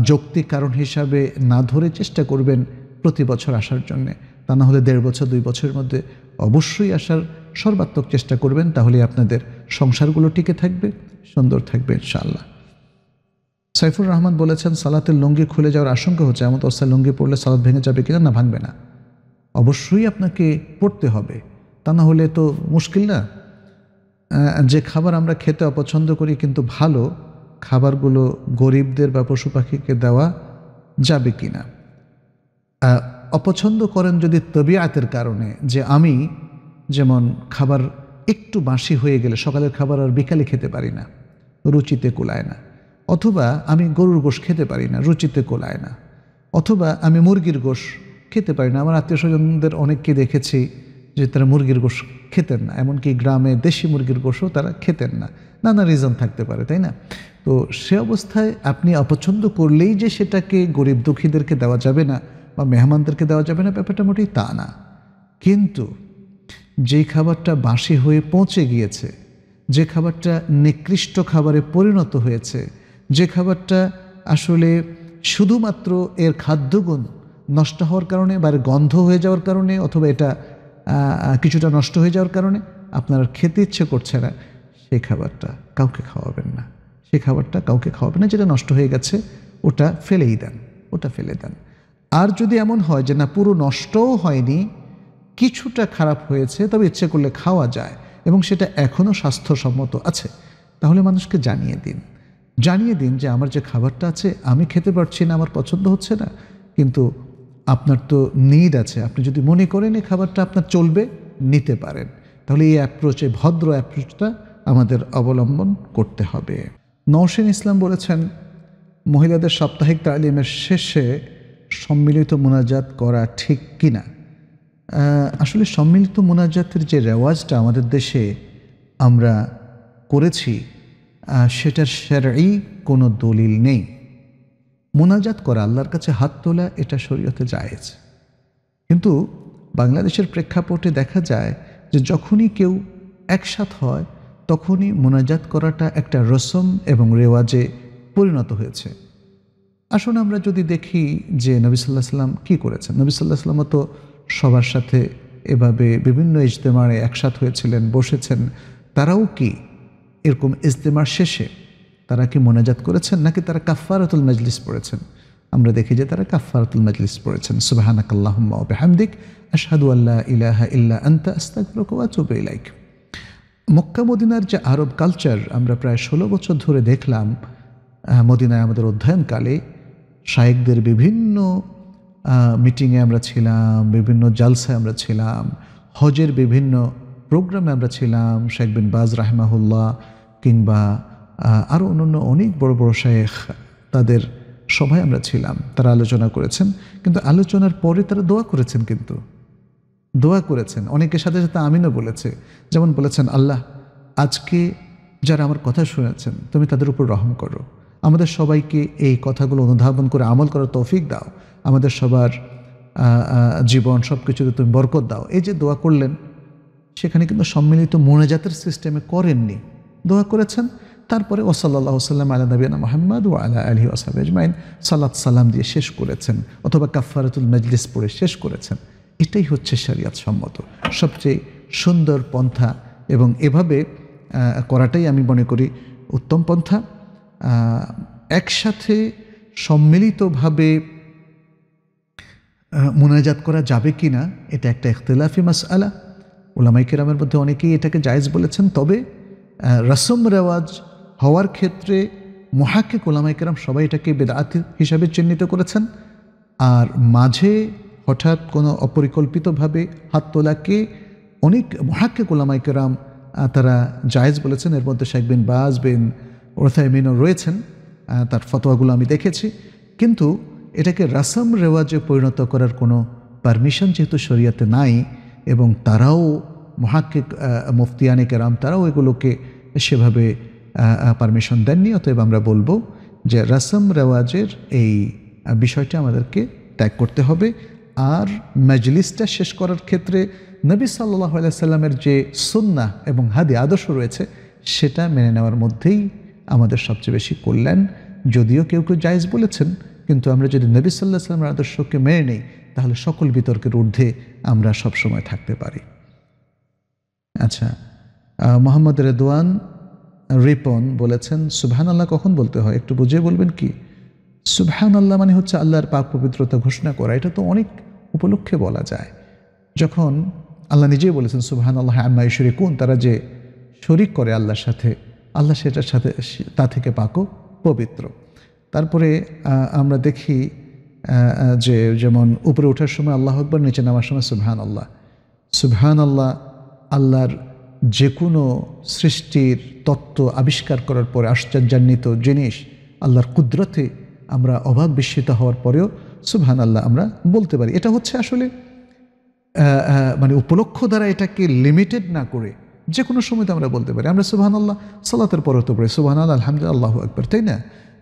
যৌক্তিক কারণ হিসাবে না ধরে চেষ্টা করবেন প্রতি বছর আসার জন্যে তা না হলে দেড় বছর দুই বছরের মধ্যে অবশ্যই আসার সর্বাত্মক চেষ্টা করবেন তাহলে আপনাদের সংসারগুলো টিকে থাকবে সুন্দর থাকবে ইনশাআল্লাহ সাইফুর রহমান বলেছেন সালাতের লুঙ্গি খুলে যাওয়ার আশঙ্কা হচ্ছে এমন অবস্থায় লুঙ্গি পড়লে সালাত ভেঙে যাবে কিনা না ভাঙবে না অবশ্যই আপনাকে পড়তে হবে তা না হলে তো মুশকিল না যে খাবার আমরা খেতে অপছন্দ করি কিন্তু ভালো খাবারগুলো গরিবদের বা পশু পাখিকে দেওয়া যাবে কি না অপছন্দ করেন যদি তবিয়াতের কারণে যে আমি যেমন খাবার একটু বাসি হয়ে গেলে সকালের খাবার আর বিকালে খেতে পারি না রুচিতে কুলায় না অথবা আমি গরুর গোশ খেতে পারি না রুচিতে কোলায় না অথবা আমি মুরগির গোশ খেতে পারি না আমার আত্মীয় স্বজনদের অনেককে দেখেছি যে তারা মুরগির গোশ খেতেন না এমনকি গ্রামে দেশি মুরগির গোশও তারা খেতেন না নানা রিজন থাকতে পারে তাই না তো সে অবস্থায় আপনি অপছন্দ করলেই যে সেটাকে গরিব দুঃখীদেরকে দেওয়া যাবে না বা মেহমানদেরকে দেওয়া যাবে না ব্যাপারটা মোটেই তা না কিন্তু যেই খাবারটা বাসি হয়ে পৌঁছে গিয়েছে যে খাবারটা নিকৃষ্ট খাবারে পরিণত হয়েছে যে খাবারটা আসলে শুধুমাত্র এর খাদ্যগুণ নষ্ট হওয়ার কারণে বা গন্ধ হয়ে যাওয়ার কারণে অথবা এটা কিছুটা নষ্ট হয়ে যাওয়ার কারণে আপনার খেতে ইচ্ছে করছে না সেই খাবারটা কাউকে খাওয়াবেন না সেই খাবারটা কাউকে খাওয়াবেন না যেটা নষ্ট হয়ে গেছে ওটা ফেলেই দেন ওটা ফেলে দেন আর যদি এমন হয় যে না পুরো নষ্টও হয়নি কিছুটা খারাপ হয়েছে তবে ইচ্ছে করলে খাওয়া যায় এবং সেটা এখনও স্বাস্থ্যসম্মত আছে তাহলে মানুষকে জানিয়ে দিন জানিয়ে দিন যে আমার যে খাবারটা আছে আমি খেতে পারছি না আমার পছন্দ হচ্ছে না কিন্তু আপনার তো নিড আছে আপনি যদি মনে করেন এই খাবারটা আপনার চলবে নিতে পারেন তাহলে এই অ্যাপ্রোচ এই ভদ্র অ্যাপ্রোচটা আমাদের অবলম্বন করতে হবে নওশেন ইসলাম বলেছেন মহিলাদের সাপ্তাহিক তালিমের শেষে সম্মিলিত মোনাজাত করা ঠিক কিনা আসলে সম্মিলিত মোনাজাতের যে রেওয়াজটা আমাদের দেশে আমরা করেছি সেটার সেরাই কোনো দলিল নেই মোনাজাত করা আল্লাহর কাছে হাত তোলা এটা শরীয়তে জায়েজ কিন্তু বাংলাদেশের প্রেক্ষাপটে দেখা যায় যে যখনই কেউ একসাথ হয় তখনই মোনাজাত করাটা একটা রসম এবং রেওয়াজে পরিণত হয়েছে আসুন আমরা যদি দেখি যে নবী সাল্লাহ সাল্লাম কী করেছেন নবী সাল্লাহ সাল্লামও তো সবার সাথে এভাবে বিভিন্ন ইজতেমারে একসাথ হয়েছিলেন বসেছেন তারাও কি এরকম ইজতেমার শেষে তারা কি মোনাজাত করেছেন নাকি তারা কাফারাতুল মজলিস পড়েছেন আমরা দেখি যে তারা কাফারাতুল মজলিস পড়েছেন সুবাহানাক আল্লাহম্মা বেহামদিক আল্লাহ ইলাহা ইল্লা আন্তা আস্তাগফিরুকা ওয়া ইলাইক মক্কা মদিনার যে আরব কালচার আমরা প্রায় ষোলো বছর ধরে দেখলাম মদিনায় আমাদের অধ্যয়নকালে শায়েকদের বিভিন্ন মিটিংয়ে আমরা ছিলাম বিভিন্ন জালসায় আমরা ছিলাম হজের বিভিন্ন প্রোগ্রামে আমরা ছিলাম শেখ বিন বাজ রাহেমাহুল্লাহ কিংবা আরও অন্যান্য অনেক বড় বড় শেখ তাদের সভায় আমরা ছিলাম তারা আলোচনা করেছেন কিন্তু আলোচনার পরে তারা দোয়া করেছেন কিন্তু দোয়া করেছেন অনেকের সাথে সাথে আমিনও বলেছে যেমন বলেছেন আল্লাহ আজকে যারা আমার কথা শুনেছেন তুমি তাদের উপর রহম করো আমাদের সবাইকে এই কথাগুলো অনুধাবন করে আমল করার তৌফিক দাও আমাদের সবার জীবন সব কিছুতে তুমি বরকত দাও এই যে দোয়া করলেন সেখানে কিন্তু সম্মিলিত মোনাজাতের সিস্টেমে করেননি দোয়া করেছেন তারপরে ওসাল্লাহ সাল্লাম আলা নবীনা মোহাম্মদ ও আলা আলহি ওসাব আজমাইন সাল্লাত সাল্লাম দিয়ে শেষ করেছেন অথবা কাফারাতুল মজলিস পড়ে শেষ করেছেন এটাই হচ্ছে শরিয়াত সম্মত সবচেয়ে সুন্দর পন্থা এবং এভাবে করাটাই আমি মনে করি উত্তম পন্থা একসাথে সম্মিলিতভাবে মোনাজাত করা যাবে কি না এটা একটা ইখতলাফি মাস আলা কেরামের মধ্যে অনেকেই এটাকে জায়েজ বলেছেন তবে রসম রেওয়াজ হওয়ার ক্ষেত্রে মহাক্কিক কেরাম সবাই এটাকে বেদাত হিসাবে চিহ্নিত করেছেন আর মাঝে হঠাৎ কোনো অপরিকল্পিতভাবে হাত তোলাকে অনেক মহাক্কিক কেরাম তারা জায়েজ বলেছেন এর মধ্যে শেখ বিন বাজ বিন ওরথায়মিনও রয়েছেন তার ফতোয়াগুলো আমি দেখেছি কিন্তু এটাকে রাসম রেওয়াজে পরিণত করার কোনো পারমিশন যেহেতু শরিয়াতে নাই এবং তারাও মহাক্কিক মুফতিয়ানে কেরাম তারাও এগুলোকে সেভাবে পারমিশন দেননি অতএব আমরা বলবো যে রাসম রেওয়াজের এই বিষয়টা আমাদেরকে ত্যাগ করতে হবে আর মজলিসটা শেষ করার ক্ষেত্রে নবী সাল্লাহ সাল্লামের যে সুন্না এবং হাদি আদর্শ রয়েছে সেটা মেনে নেওয়ার মধ্যেই আমাদের সবচেয়ে বেশি কল্যাণ যদিও কেউ কেউ জায়জ বলেছেন কিন্তু আমরা যদি নবী সাল্লাহ সাল্লামের আদর্শকে মেনে নিই তাহলে সকল বিতর্কের ঊর্ধ্বে আমরা সবসময় থাকতে পারি আচ্ছা মোহাম্মদ রেদওয়ান রিপন বলেছেন সুবহান আল্লাহ কখন বলতে হয় একটু বুঝিয়ে বলবেন কি সুবহান আল্লাহ মানে হচ্ছে আল্লাহর পাক পবিত্রতা ঘোষণা করা এটা তো অনেক উপলক্ষে বলা যায় যখন আল্লাহ নিজেই বলেছেন সুবহান আল্লাহ আম্মা ঈশ্বরী কোন তারা যে শরিক করে আল্লাহর সাথে আল্লাহ সেটার সাথে তা থেকে পাকও পবিত্র তারপরে আমরা দেখি যে যেমন উপরে ওঠার সময় আল্লাহ আকবর নিচে নামার সময় সুবহান আল্লাহ সুবহান আল্লাহ আল্লাহর যে কোনো সৃষ্টির তত্ত্ব আবিষ্কার করার পরে আশ্চর্যান্বিত জিনিস আল্লাহর কুদরতে আমরা অভাব বিস্মিত হওয়ার পরেও সুবহান আল্লাহ আমরা বলতে পারি এটা হচ্ছে আসলে মানে উপলক্ষ দ্বারা এটাকে লিমিটেড না করে যে কোনো সময় তো আমরা বলতে পারি আমরা সুবহান আল্লাহ সালাতের পরে তো পড়ি সুবহান আল্লাহ আলহামদুলিল্লাহ আল্লাহ আকবর তাই না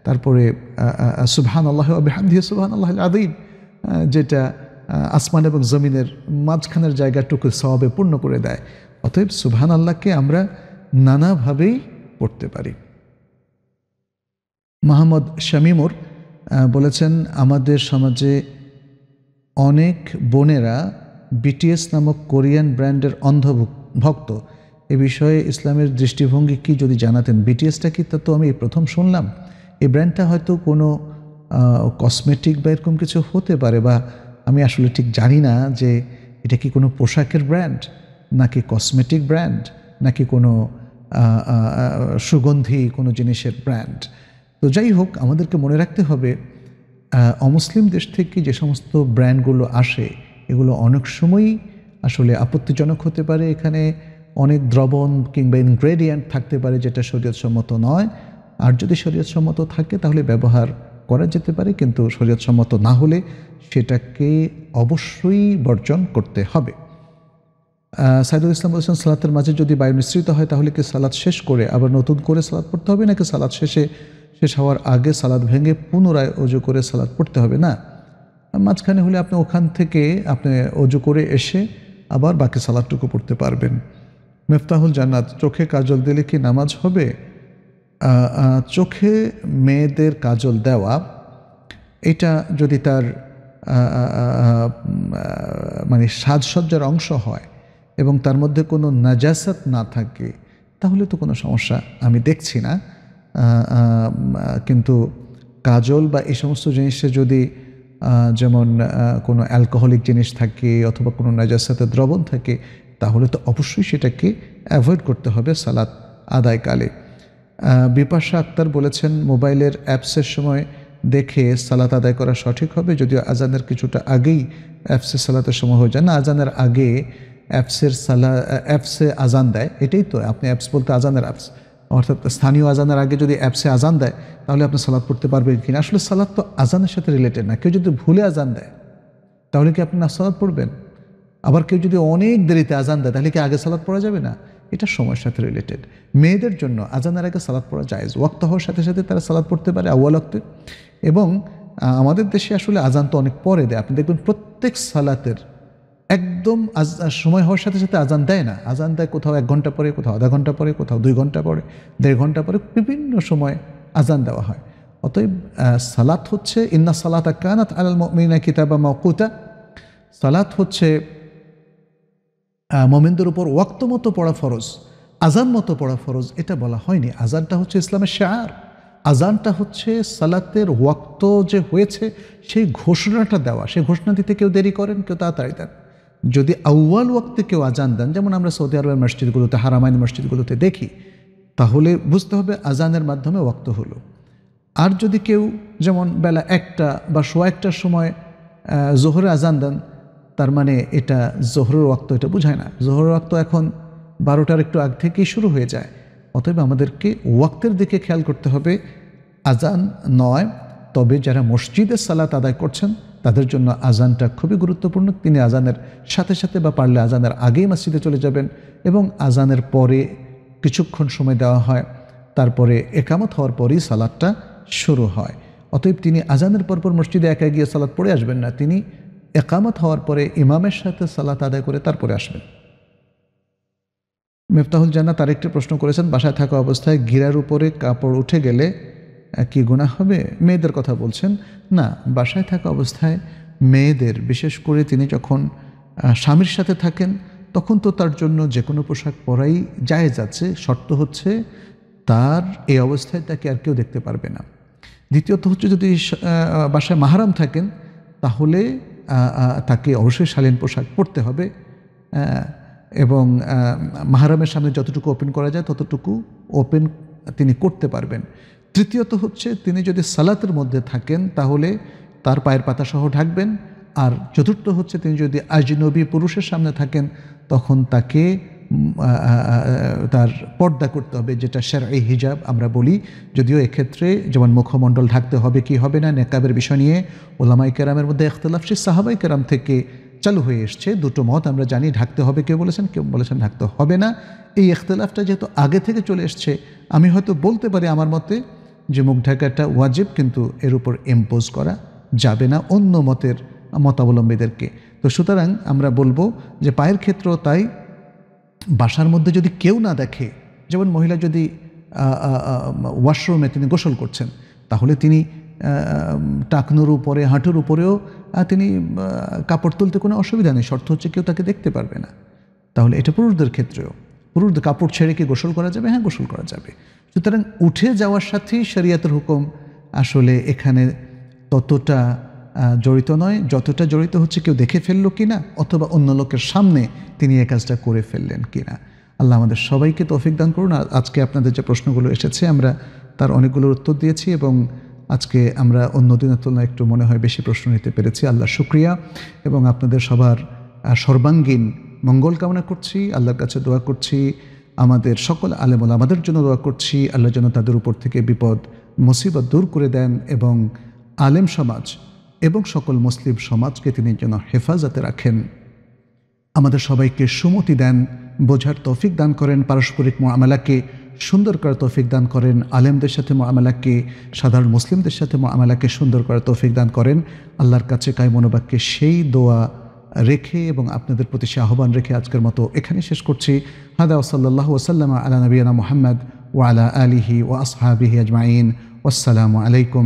তারপরে সুবহান আল্লাহ দিয়ে সুবহান আল্লাহ আদিম যেটা আসমান এবং জমিনের মাঝখানের জায়গাটুকু স্বভাবে পূর্ণ করে দেয় অতএব সুবহান আল্লাহকে আমরা নানাভাবেই পড়তে পারি মোহাম্মদ শামিমুর বলেছেন আমাদের সমাজে অনেক বোনেরা বিটিএস নামক কোরিয়ান ব্র্যান্ডের ভক্ত এ বিষয়ে ইসলামের দৃষ্টিভঙ্গি কি যদি জানাতেন বিটিএসটা কি তা তো আমি প্রথম শুনলাম এই ব্র্যান্ডটা হয়তো কোনো কসমেটিক বা এরকম কিছু হতে পারে বা আমি আসলে ঠিক জানি না যে এটা কি কোনো পোশাকের ব্র্যান্ড নাকি কসমেটিক ব্র্যান্ড নাকি কোনো সুগন্ধি কোনো জিনিসের ব্র্যান্ড তো যাই হোক আমাদেরকে মনে রাখতে হবে অমুসলিম দেশ থেকে যে সমস্ত ব্র্যান্ডগুলো আসে এগুলো অনেক সময়ই আসলে আপত্তিজনক হতে পারে এখানে অনেক দ্রবণ কিংবা ইনগ্রেডিয়েন্ট থাকতে পারে যেটা শরীয়ত সম্মত নয় আর যদি শরীয়তসম্মত থাকে তাহলে ব্যবহার করা যেতে পারে কিন্তু শরীয়তসম্মত না হলে সেটাকে অবশ্যই বর্জন করতে হবে সাইদুল ইসলাম বলছেন সালাতের মাঝে যদি বায়ু মিশ্রিত হয় তাহলে কি সালাদ শেষ করে আবার নতুন করে সালাদ পড়তে হবে নাকি সালাদ শেষে শেষ হওয়ার আগে সালাদ ভেঙে পুনরায় অজু করে সালাদ পড়তে হবে না মাঝখানে হলে আপনি ওখান থেকে আপনি অজু করে এসে আবার বাকি সালাদটুকু পড়তে পারবেন মেফতাহুল জান্নাত চোখে কাজল দিলে কি নামাজ হবে চোখে মেয়েদের কাজল দেওয়া এটা যদি তার মানে সাজসজ্জার অংশ হয় এবং তার মধ্যে কোনো নাজাসাত না থাকে তাহলে তো কোনো সমস্যা আমি দেখছি না কিন্তু কাজল বা এই সমস্ত জিনিসে যদি যেমন কোনো অ্যালকোহলিক জিনিস থাকে অথবা কোনো নাজাসাতে দ্রবণ থাকে তাহলে তো অবশ্যই সেটাকে অ্যাভয়েড করতে হবে সালাদ আদায়কালে বিপাশা আক্তার বলেছেন মোবাইলের অ্যাপসের সময় দেখে সালাত আদায় করা সঠিক হবে যদিও আজানের কিছুটা আগেই অ্যাপসের সালাতের সময় হয়ে যায় না আজানের আগে অ্যাপসের সালা অ্যাপসে আজান দেয় এটাই তো আপনি অ্যাপস বলতে আজানের অ্যাপস অর্থাৎ স্থানীয় আজানের আগে যদি অ্যাপসে আজান দেয় তাহলে আপনি সালাদ পড়তে পারবেন কিনা আসলে সালাদ তো আজানের সাথে রিলেটেড না কেউ যদি ভুলে আজান দেয় তাহলে কি আপনি না সালাদ পড়বেন আবার কেউ যদি অনেক দেরিতে আজান দেয় তাহলে কি আগে সালাদ পড়া যাবে না এটা সময়ের সাথে রিলেটেড মেয়েদের জন্য আজানের আগে সালাদ পড়া যায় ওয়াক্ত হওয়ার সাথে সাথে তারা সালাদ পড়তে পারে আউয়াল অক্তে এবং আমাদের দেশে আসলে আজান তো অনেক পরে দেয় আপনি দেখবেন প্রত্যেক সালাতের একদম আজ সময় হওয়ার সাথে সাথে আজান দেয় না আজান দেয় কোথাও এক ঘন্টা পরে কোথাও আধা ঘন্টা পরে কোথাও দুই ঘন্টা পরে দেড় ঘন্টা পরে বিভিন্ন সময় আজান দেওয়া হয় অতএব সালাত হচ্ছে ইন্না সালাত কানাত আলাল মিনা কিতাবা মকুতা সালাত হচ্ছে মোমেনদের উপর ওয়াক্ত মতো পড়া ফরজ আজান মতো পড়া ফরজ এটা বলা হয়নি আজানটা হচ্ছে ইসলামের শার আজানটা হচ্ছে সালাতের ওয়াক্ত যে হয়েছে সেই ঘোষণাটা দেওয়া সেই ঘোষণা দিতে কেউ দেরি করেন কেউ তাড়াতাড়ি দেন যদি আউয়াল ওয়াক্তে কেউ আজান দেন যেমন আমরা সৌদি আরবের মসজিদগুলোতে হারামাইন মসজিদগুলোতে দেখি তাহলে বুঝতে হবে আজানের মাধ্যমে ওয়াক্ত হলো আর যদি কেউ যেমন বেলা একটা বা সোয়া একটার সময় জোহরে আজান দেন তার মানে এটা জোহরের ওয়াক্ত এটা বোঝায় না জোহরের ওয়াক্ত এখন বারোটার একটু আগ থেকেই শুরু হয়ে যায় অতএব আমাদেরকে ওয়াক্তের দিকে খেয়াল করতে হবে আজান নয় তবে যারা মসজিদে সালাত আদায় করছেন তাদের জন্য আজানটা খুবই গুরুত্বপূর্ণ তিনি আজানের সাথে সাথে বা পারলে আজানের আগেই মসজিদে চলে যাবেন এবং আজানের পরে কিছুক্ষণ সময় দেওয়া হয় তারপরে একামত হওয়ার পরেই সালাদটা শুরু হয় অতএব তিনি আজানের পরপর মসজিদে একা গিয়ে সালাদ পড়ে আসবেন না তিনি একামত হওয়ার পরে ইমামের সাথে সালাত আদায় করে তারপরে আসবেন মেফতাহুল জানা তার একটি প্রশ্ন করেছেন বাসায় থাকা অবস্থায় গিরার উপরে কাপড় উঠে গেলে কি গুণা হবে মেয়েদের কথা বলছেন না বাসায় থাকা অবস্থায় মেয়েদের বিশেষ করে তিনি যখন স্বামীর সাথে থাকেন তখন তো তার জন্য যে কোনো পোশাক পরাই যায় যাচ্ছে শর্ত হচ্ছে তার এই অবস্থায় তাকে আর কেউ দেখতে পারবে না দ্বিতীয়ত হচ্ছে যদি বাসায় মাহারাম থাকেন তাহলে তাকে অবশ্যই শালীন পোশাক পরতে হবে এবং মাহারামের সামনে যতটুকু ওপেন করা যায় ততটুকু ওপেন তিনি করতে পারবেন তৃতীয়ত হচ্ছে তিনি যদি সালাতের মধ্যে থাকেন তাহলে তার পায়ের পাতাসহ ঢাকবেন আর চতুর্থ হচ্ছে তিনি যদি আজনবী পুরুষের সামনে থাকেন তখন তাকে তার পর্দা করতে হবে যেটা শের এই হিজাব আমরা বলি যদিও এক্ষেত্রে যেমন মুখমণ্ডল ঢাকতে হবে কি হবে না নেকাবের বিষয় নিয়ে ওলামাই কেরামের মধ্যে এখতলাফ সে সাহাবাই কেরাম থেকে চালু হয়ে এসছে দুটো মত আমরা জানি ঢাকতে হবে কেউ বলেছেন কেউ বলেছেন ঢাকতে হবে না এই এখতলাফটা যেহেতু আগে থেকে চলে এসছে আমি হয়তো বলতে পারি আমার মতে যে মুখ ঢাকাটা ওয়াজিব কিন্তু এর উপর এম্পোজ করা যাবে না অন্য মতের মতাবলম্বীদেরকে তো সুতরাং আমরা বলবো যে পায়ের ক্ষেত্রেও তাই বাসার মধ্যে যদি কেউ না দেখে যেমন মহিলা যদি ওয়াশরুমে তিনি গোসল করছেন তাহলে তিনি টাকনুর উপরে হাঁটুর উপরেও তিনি কাপড় তুলতে কোনো অসুবিধা নেই শর্ত হচ্ছে কেউ তাকে দেখতে পারবে না তাহলে এটা পুরুষদের ক্ষেত্রেও পুরুষদের কাপড় ছেড়ে কি গোসল করা যাবে হ্যাঁ গোসল করা যাবে সুতরাং উঠে যাওয়ার সাথেই শরিয়াতের হুকুম আসলে এখানে ততটা জড়িত নয় যতটা জড়িত হচ্ছে কেউ দেখে ফেললো কি না অথবা অন্য লোকের সামনে তিনি এ কাজটা করে ফেললেন কি না আল্লাহ আমাদের সবাইকে তৌফিক দান করুন আজকে আপনাদের যে প্রশ্নগুলো এসেছে আমরা তার অনেকগুলোর উত্তর দিয়েছি এবং আজকে আমরা অন্য দিনের তুলনায় একটু মনে হয় বেশি প্রশ্ন নিতে পেরেছি আল্লাহ শুক্রিয়া এবং আপনাদের সবার সর্বাঙ্গীন মঙ্গল কামনা করছি আল্লাহর কাছে দোয়া করছি আমাদের সকল আলেমল আমাদের জন্য দোয়া করছি আল্লাহ যেন তাদের উপর থেকে বিপদ মুসিবত দূর করে দেন এবং আলেম সমাজ এবং সকল মুসলিম সমাজকে তিনি যেন হেফাজতে রাখেন আমাদের সবাইকে সুমতি দেন বোঝার তৌফিক দান করেন পারস্পরিক মোয়ামেলাকে সুন্দর করার তৌফিক দান করেন আলেমদের সাথে মোয়ামেলাকে সাধারণ মুসলিমদের সাথে মোয়ামেলাকে সুন্দর করার তৌফিক দান করেন আল্লাহর কাছে কায় মনোবাক্যে সেই দোয়া রেখে এবং আপনাদের প্রতি সে আহ্বান রেখে আজকের মতো এখানে শেষ করছি হাদা ওসাল্লাহ ওসাল্লাম আলা নবীনা মোহাম্মদ ওয়ালা আলিহি ও আসহাবিহি আজমাইন আসসালামু আলাইকুম